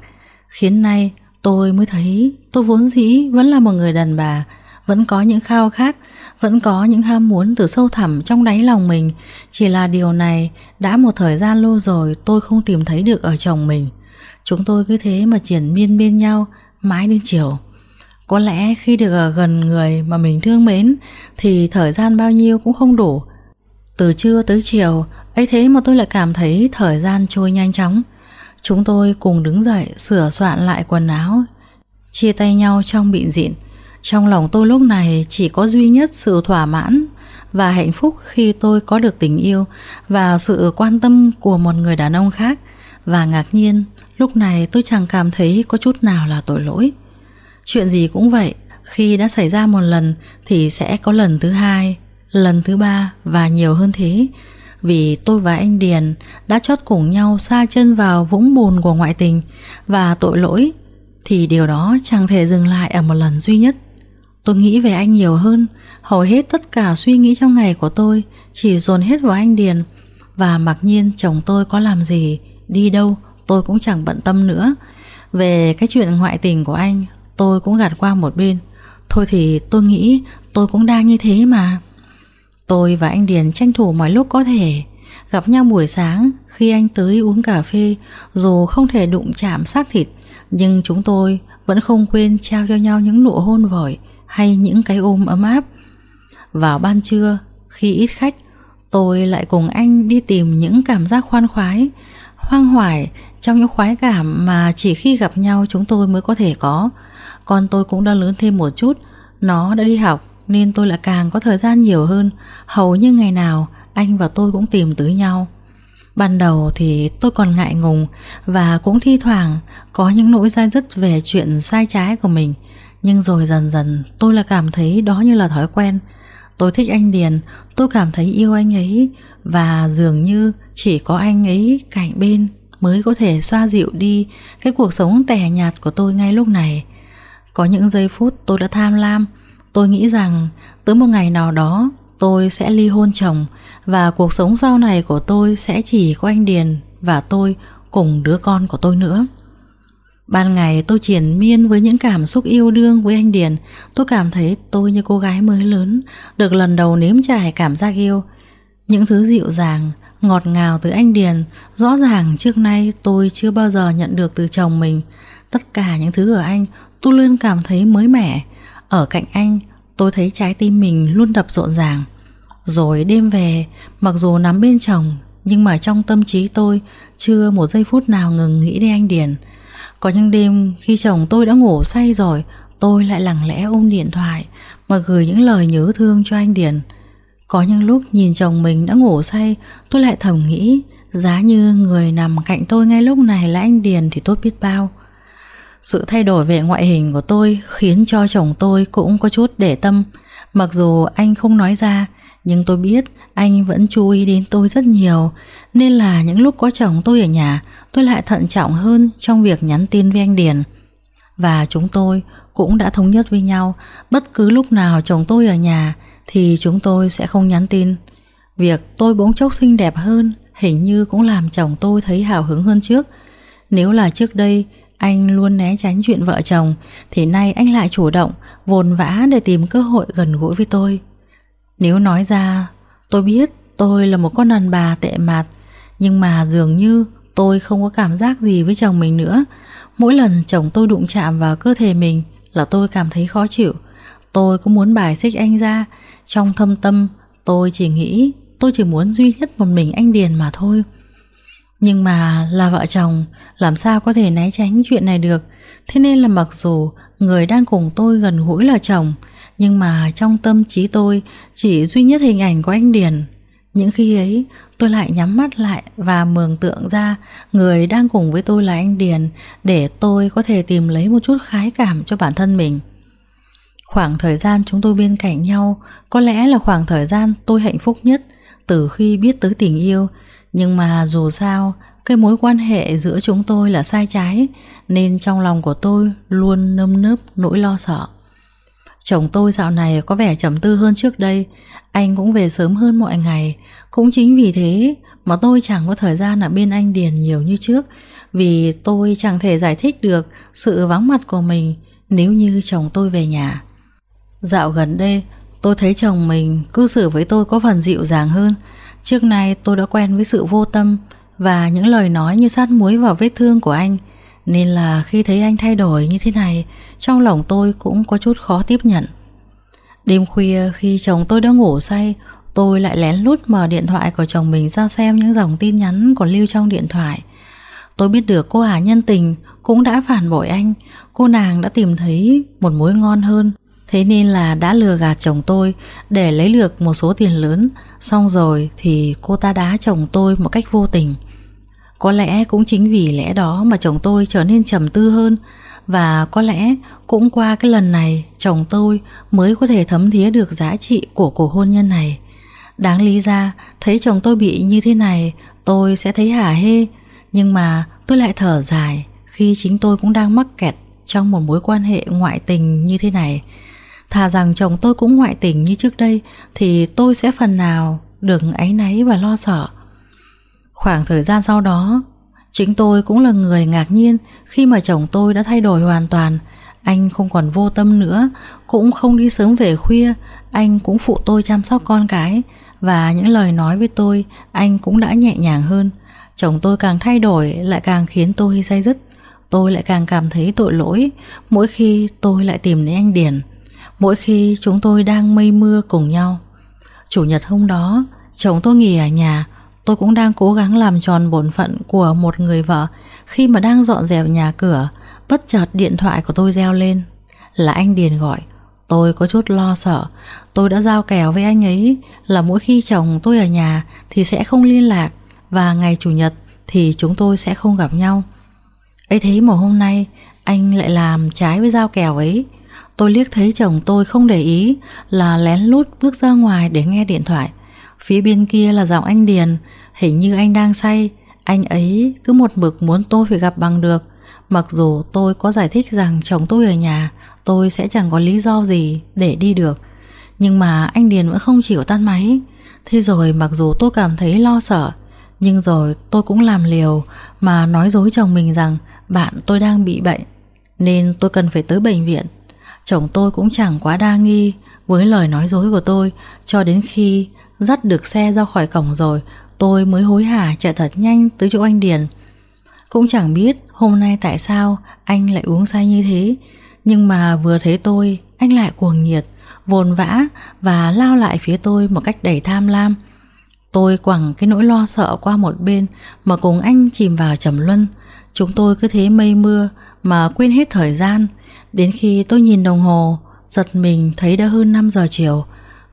Khiến nay tôi mới thấy tôi vốn dĩ vẫn là một người đàn bà vẫn có những khao khát, vẫn có những ham muốn từ sâu thẳm trong đáy lòng mình, chỉ là điều này đã một thời gian lâu rồi tôi không tìm thấy được ở chồng mình. Chúng tôi cứ thế mà triển miên bên nhau mãi đến chiều. Có lẽ khi được ở gần người mà mình thương mến thì thời gian bao nhiêu cũng không đủ. Từ trưa tới chiều, ấy thế mà tôi lại cảm thấy thời gian trôi nhanh chóng. Chúng tôi cùng đứng dậy sửa soạn lại quần áo, chia tay nhau trong bịn dịn. Trong lòng tôi lúc này chỉ có duy nhất sự thỏa mãn và hạnh phúc khi tôi có được tình yêu và sự quan tâm của một người đàn ông khác và ngạc nhiên lúc này tôi chẳng cảm thấy có chút nào là tội lỗi. Chuyện gì cũng vậy, khi đã xảy ra một lần thì sẽ có lần thứ hai, lần thứ ba và nhiều hơn thế. Vì tôi và anh Điền đã chót cùng nhau xa chân vào vũng bùn của ngoại tình và tội lỗi thì điều đó chẳng thể dừng lại ở một lần duy nhất. Tôi nghĩ về anh nhiều hơn, hầu hết tất cả suy nghĩ trong ngày của tôi chỉ dồn hết vào anh Điền và mặc nhiên chồng tôi có làm gì, đi đâu tôi cũng chẳng bận tâm nữa. Về cái chuyện ngoại tình của anh, tôi cũng gạt qua một bên. Thôi thì tôi nghĩ tôi cũng đang như thế mà. Tôi và anh Điền tranh thủ mọi lúc có thể Gặp nhau buổi sáng khi anh tới uống cà phê Dù không thể đụng chạm xác thịt Nhưng chúng tôi vẫn không quên trao cho nhau những nụ hôn vội hay những cái ôm ấm áp. Vào ban trưa, khi ít khách, tôi lại cùng anh đi tìm những cảm giác khoan khoái, hoang hoải trong những khoái cảm mà chỉ khi gặp nhau chúng tôi mới có thể có. Còn tôi cũng đã lớn thêm một chút, nó đã đi học nên tôi lại càng có thời gian nhiều hơn, hầu như ngày nào anh và tôi cũng tìm tới nhau. Ban đầu thì tôi còn ngại ngùng và cũng thi thoảng có những nỗi dai dứt về chuyện sai trái của mình – nhưng rồi dần dần tôi là cảm thấy đó như là thói quen Tôi thích anh Điền Tôi cảm thấy yêu anh ấy Và dường như chỉ có anh ấy cạnh bên Mới có thể xoa dịu đi Cái cuộc sống tẻ nhạt của tôi ngay lúc này Có những giây phút tôi đã tham lam Tôi nghĩ rằng tới một ngày nào đó tôi sẽ ly hôn chồng Và cuộc sống sau này của tôi sẽ chỉ có anh Điền và tôi cùng đứa con của tôi nữa Ban ngày tôi triển miên với những cảm xúc yêu đương với anh Điền Tôi cảm thấy tôi như cô gái mới lớn Được lần đầu nếm trải cảm giác yêu Những thứ dịu dàng, ngọt ngào từ anh Điền Rõ ràng trước nay tôi chưa bao giờ nhận được từ chồng mình Tất cả những thứ ở anh tôi luôn cảm thấy mới mẻ Ở cạnh anh tôi thấy trái tim mình luôn đập rộn ràng Rồi đêm về, mặc dù nắm bên chồng Nhưng mà trong tâm trí tôi chưa một giây phút nào ngừng nghĩ đến anh Điền có những đêm khi chồng tôi đã ngủ say rồi Tôi lại lặng lẽ ôm điện thoại Mà gửi những lời nhớ thương cho anh Điền Có những lúc nhìn chồng mình đã ngủ say Tôi lại thầm nghĩ Giá như người nằm cạnh tôi ngay lúc này là anh Điền thì tốt biết bao Sự thay đổi về ngoại hình của tôi khiến cho chồng tôi cũng có chút để tâm Mặc dù anh không nói ra nhưng tôi biết anh vẫn chú ý đến tôi rất nhiều Nên là những lúc có chồng tôi ở nhà Tôi lại thận trọng hơn trong việc nhắn tin với anh Điền Và chúng tôi cũng đã thống nhất với nhau Bất cứ lúc nào chồng tôi ở nhà Thì chúng tôi sẽ không nhắn tin Việc tôi bỗng chốc xinh đẹp hơn Hình như cũng làm chồng tôi thấy hào hứng hơn trước Nếu là trước đây anh luôn né tránh chuyện vợ chồng Thì nay anh lại chủ động Vồn vã để tìm cơ hội gần gũi với tôi nếu nói ra, tôi biết tôi là một con đàn bà tệ mạt nhưng mà dường như tôi không có cảm giác gì với chồng mình nữa. Mỗi lần chồng tôi đụng chạm vào cơ thể mình là tôi cảm thấy khó chịu. Tôi cũng muốn bài xích anh ra. Trong thâm tâm, tôi chỉ nghĩ tôi chỉ muốn duy nhất một mình anh Điền mà thôi. Nhưng mà là vợ chồng, làm sao có thể né tránh chuyện này được. Thế nên là mặc dù người đang cùng tôi gần gũi là chồng, nhưng mà trong tâm trí tôi chỉ duy nhất hình ảnh của anh Điền. Những khi ấy, tôi lại nhắm mắt lại và mường tượng ra người đang cùng với tôi là anh Điền để tôi có thể tìm lấy một chút khái cảm cho bản thân mình. Khoảng thời gian chúng tôi bên cạnh nhau có lẽ là khoảng thời gian tôi hạnh phúc nhất từ khi biết tới tình yêu, nhưng mà dù sao, cái mối quan hệ giữa chúng tôi là sai trái nên trong lòng của tôi luôn nâm nớp nỗi lo sợ. Chồng tôi dạo này có vẻ trầm tư hơn trước đây Anh cũng về sớm hơn mọi ngày Cũng chính vì thế mà tôi chẳng có thời gian ở bên anh Điền nhiều như trước Vì tôi chẳng thể giải thích được sự vắng mặt của mình nếu như chồng tôi về nhà Dạo gần đây tôi thấy chồng mình cư xử với tôi có phần dịu dàng hơn Trước nay tôi đã quen với sự vô tâm và những lời nói như sát muối vào vết thương của anh nên là khi thấy anh thay đổi như thế này Trong lòng tôi cũng có chút khó tiếp nhận Đêm khuya khi chồng tôi đã ngủ say Tôi lại lén lút mở điện thoại của chồng mình ra xem những dòng tin nhắn còn lưu trong điện thoại Tôi biết được cô Hà nhân tình cũng đã phản bội anh Cô nàng đã tìm thấy một mối ngon hơn Thế nên là đã lừa gạt chồng tôi để lấy được một số tiền lớn Xong rồi thì cô ta đá chồng tôi một cách vô tình có lẽ cũng chính vì lẽ đó mà chồng tôi trở nên trầm tư hơn và có lẽ cũng qua cái lần này chồng tôi mới có thể thấm thía được giá trị của cuộc hôn nhân này. Đáng lý ra thấy chồng tôi bị như thế này tôi sẽ thấy hả hê nhưng mà tôi lại thở dài khi chính tôi cũng đang mắc kẹt trong một mối quan hệ ngoại tình như thế này. Thà rằng chồng tôi cũng ngoại tình như trước đây thì tôi sẽ phần nào được áy náy và lo sợ. Khoảng thời gian sau đó, chính tôi cũng là người ngạc nhiên khi mà chồng tôi đã thay đổi hoàn toàn. Anh không còn vô tâm nữa, cũng không đi sớm về khuya, anh cũng phụ tôi chăm sóc con cái và những lời nói với tôi anh cũng đã nhẹ nhàng hơn. Chồng tôi càng thay đổi lại càng khiến tôi say dứt. Tôi lại càng cảm thấy tội lỗi mỗi khi tôi lại tìm đến anh Điển. Mỗi khi chúng tôi đang mây mưa cùng nhau. Chủ nhật hôm đó, chồng tôi nghỉ ở nhà, Tôi cũng đang cố gắng làm tròn bổn phận của một người vợ khi mà đang dọn dẹp nhà cửa, bất chợt điện thoại của tôi reo lên. Là anh Điền gọi, tôi có chút lo sợ. Tôi đã giao kèo với anh ấy là mỗi khi chồng tôi ở nhà thì sẽ không liên lạc và ngày chủ nhật thì chúng tôi sẽ không gặp nhau. ấy thế mà hôm nay anh lại làm trái với giao kèo ấy. Tôi liếc thấy chồng tôi không để ý là lén lút bước ra ngoài để nghe điện thoại. Phía bên kia là giọng anh Điền Hình như anh đang say Anh ấy cứ một mực muốn tôi phải gặp bằng được Mặc dù tôi có giải thích rằng chồng tôi ở nhà Tôi sẽ chẳng có lý do gì để đi được Nhưng mà anh Điền vẫn không chịu tắt máy Thế rồi mặc dù tôi cảm thấy lo sợ Nhưng rồi tôi cũng làm liều Mà nói dối chồng mình rằng Bạn tôi đang bị bệnh Nên tôi cần phải tới bệnh viện Chồng tôi cũng chẳng quá đa nghi Với lời nói dối của tôi Cho đến khi Dắt được xe ra khỏi cổng rồi Tôi mới hối hả chạy thật nhanh tới chỗ anh Điền Cũng chẳng biết hôm nay tại sao anh lại uống say như thế Nhưng mà vừa thấy tôi Anh lại cuồng nhiệt Vồn vã và lao lại phía tôi một cách đầy tham lam Tôi quẳng cái nỗi lo sợ qua một bên Mà cùng anh chìm vào trầm luân Chúng tôi cứ thế mây mưa Mà quên hết thời gian Đến khi tôi nhìn đồng hồ Giật mình thấy đã hơn 5 giờ chiều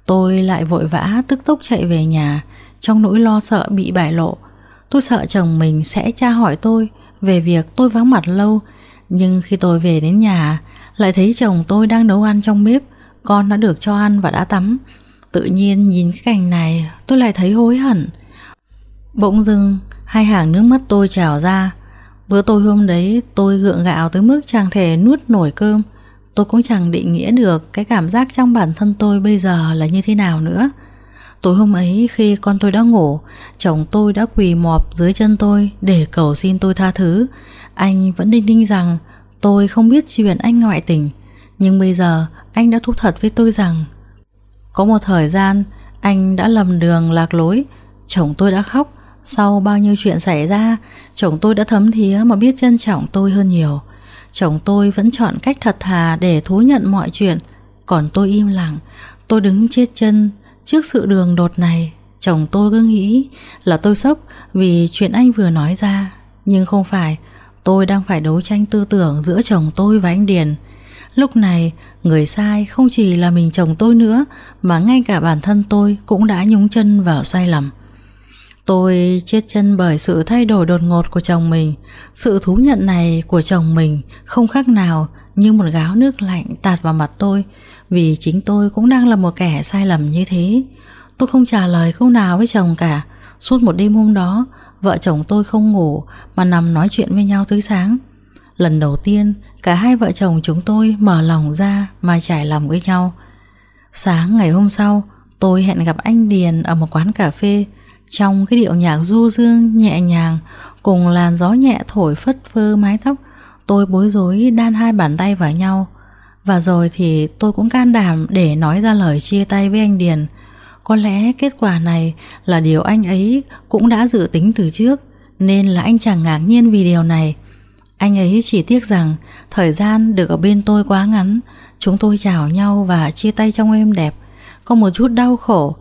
Tôi lại vội vã tức tốc chạy về nhà trong nỗi lo sợ bị bại lộ. Tôi sợ chồng mình sẽ tra hỏi tôi về việc tôi vắng mặt lâu, nhưng khi tôi về đến nhà lại thấy chồng tôi đang nấu ăn trong bếp, con đã được cho ăn và đã tắm. Tự nhiên nhìn cái cảnh này tôi lại thấy hối hận. Bỗng dưng hai hàng nước mắt tôi trào ra. Bữa tôi hôm đấy tôi gượng gạo tới mức chẳng thể nuốt nổi cơm tôi cũng chẳng định nghĩa được cái cảm giác trong bản thân tôi bây giờ là như thế nào nữa. Tối hôm ấy khi con tôi đã ngủ, chồng tôi đã quỳ mọp dưới chân tôi để cầu xin tôi tha thứ. Anh vẫn đinh đinh rằng tôi không biết chuyện anh ngoại tình, nhưng bây giờ anh đã thú thật với tôi rằng có một thời gian anh đã lầm đường lạc lối, chồng tôi đã khóc, sau bao nhiêu chuyện xảy ra, chồng tôi đã thấm thía mà biết trân trọng tôi hơn nhiều. Chồng tôi vẫn chọn cách thật thà để thú nhận mọi chuyện Còn tôi im lặng Tôi đứng chết chân Trước sự đường đột này Chồng tôi cứ nghĩ là tôi sốc Vì chuyện anh vừa nói ra Nhưng không phải Tôi đang phải đấu tranh tư tưởng giữa chồng tôi và anh Điền Lúc này Người sai không chỉ là mình chồng tôi nữa Mà ngay cả bản thân tôi Cũng đã nhúng chân vào sai lầm Tôi chết chân bởi sự thay đổi đột ngột của chồng mình Sự thú nhận này của chồng mình không khác nào như một gáo nước lạnh tạt vào mặt tôi Vì chính tôi cũng đang là một kẻ sai lầm như thế Tôi không trả lời câu nào với chồng cả Suốt một đêm hôm đó Vợ chồng tôi không ngủ mà nằm nói chuyện với nhau tới sáng Lần đầu tiên cả hai vợ chồng chúng tôi mở lòng ra mà trải lòng với nhau Sáng ngày hôm sau tôi hẹn gặp anh Điền ở một quán cà phê trong cái điệu nhạc du dương nhẹ nhàng Cùng làn gió nhẹ thổi phất phơ mái tóc Tôi bối rối đan hai bàn tay vào nhau Và rồi thì tôi cũng can đảm để nói ra lời chia tay với anh Điền Có lẽ kết quả này là điều anh ấy cũng đã dự tính từ trước Nên là anh chẳng ngạc nhiên vì điều này Anh ấy chỉ tiếc rằng thời gian được ở bên tôi quá ngắn Chúng tôi chào nhau và chia tay trong êm đẹp Có một chút đau khổ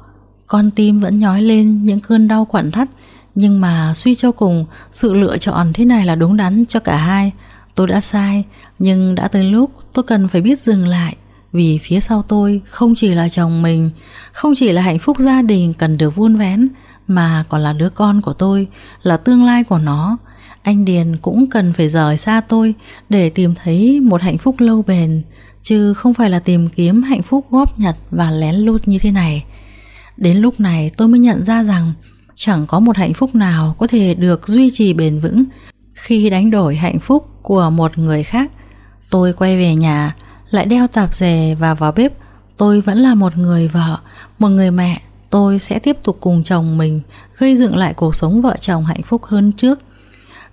con tim vẫn nhói lên những cơn đau quặn thắt Nhưng mà suy cho cùng Sự lựa chọn thế này là đúng đắn cho cả hai Tôi đã sai Nhưng đã tới lúc tôi cần phải biết dừng lại Vì phía sau tôi không chỉ là chồng mình Không chỉ là hạnh phúc gia đình cần được vun vén Mà còn là đứa con của tôi Là tương lai của nó Anh Điền cũng cần phải rời xa tôi Để tìm thấy một hạnh phúc lâu bền Chứ không phải là tìm kiếm hạnh phúc góp nhặt và lén lút như thế này Đến lúc này tôi mới nhận ra rằng chẳng có một hạnh phúc nào có thể được duy trì bền vững khi đánh đổi hạnh phúc của một người khác. Tôi quay về nhà, lại đeo tạp dề và vào bếp, tôi vẫn là một người vợ, một người mẹ, tôi sẽ tiếp tục cùng chồng mình gây dựng lại cuộc sống vợ chồng hạnh phúc hơn trước.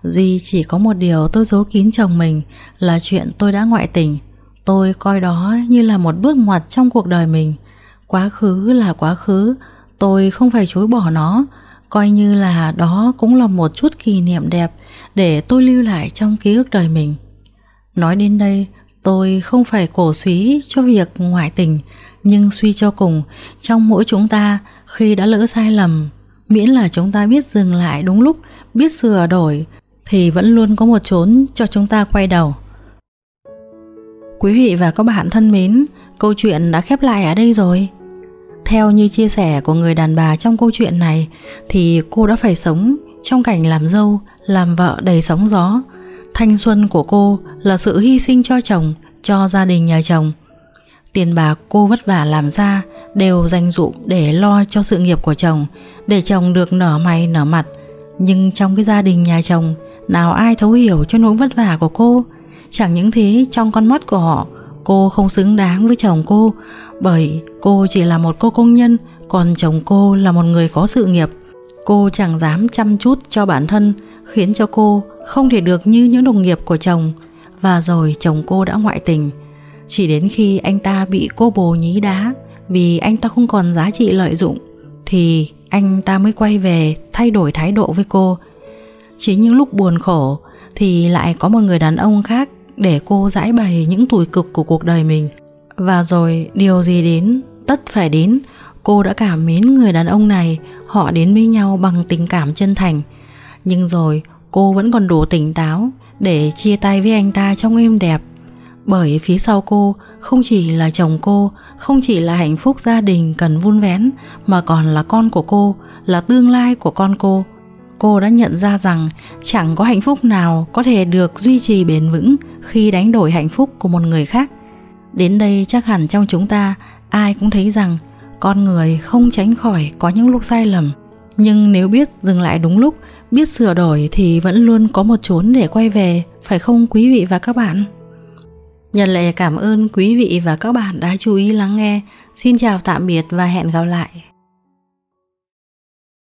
Duy chỉ có một điều tôi giấu kín chồng mình là chuyện tôi đã ngoại tình. Tôi coi đó như là một bước ngoặt trong cuộc đời mình – quá khứ là quá khứ tôi không phải chối bỏ nó coi như là đó cũng là một chút kỷ niệm đẹp để tôi lưu lại trong ký ức đời mình nói đến đây tôi không phải cổ suý cho việc ngoại tình nhưng suy cho cùng trong mỗi chúng ta khi đã lỡ sai lầm miễn là chúng ta biết dừng lại đúng lúc biết sửa đổi thì vẫn luôn có một chốn cho chúng ta quay đầu quý vị và các bạn thân mến câu chuyện đã khép lại ở đây rồi theo như chia sẻ của người đàn bà trong câu chuyện này thì cô đã phải sống trong cảnh làm dâu, làm vợ đầy sóng gió. Thanh xuân của cô là sự hy sinh cho chồng, cho gia đình nhà chồng. Tiền bạc cô vất vả làm ra đều dành dụm để lo cho sự nghiệp của chồng, để chồng được nở mày nở mặt. Nhưng trong cái gia đình nhà chồng, nào ai thấu hiểu cho nỗi vất vả của cô? Chẳng những thế, trong con mắt của họ, cô không xứng đáng với chồng cô bởi cô chỉ là một cô công nhân còn chồng cô là một người có sự nghiệp cô chẳng dám chăm chút cho bản thân khiến cho cô không thể được như những đồng nghiệp của chồng và rồi chồng cô đã ngoại tình chỉ đến khi anh ta bị cô bồ nhí đá vì anh ta không còn giá trị lợi dụng thì anh ta mới quay về thay đổi thái độ với cô chính những lúc buồn khổ thì lại có một người đàn ông khác để cô giải bày những tủi cực của cuộc đời mình. Và rồi điều gì đến, tất phải đến, cô đã cảm mến người đàn ông này, họ đến với nhau bằng tình cảm chân thành. Nhưng rồi cô vẫn còn đủ tỉnh táo để chia tay với anh ta trong êm đẹp. Bởi phía sau cô không chỉ là chồng cô, không chỉ là hạnh phúc gia đình cần vun vén mà còn là con của cô, là tương lai của con cô cô đã nhận ra rằng chẳng có hạnh phúc nào có thể được duy trì bền vững khi đánh đổi hạnh phúc của một người khác đến đây chắc hẳn trong chúng ta ai cũng thấy rằng con người không tránh khỏi có những lúc sai lầm nhưng nếu biết dừng lại đúng lúc biết sửa đổi thì vẫn luôn có một chốn để quay về phải không quý vị và các bạn Nhân lệ cảm ơn quý vị và các bạn đã chú ý lắng nghe. Xin chào tạm biệt và hẹn gặp lại.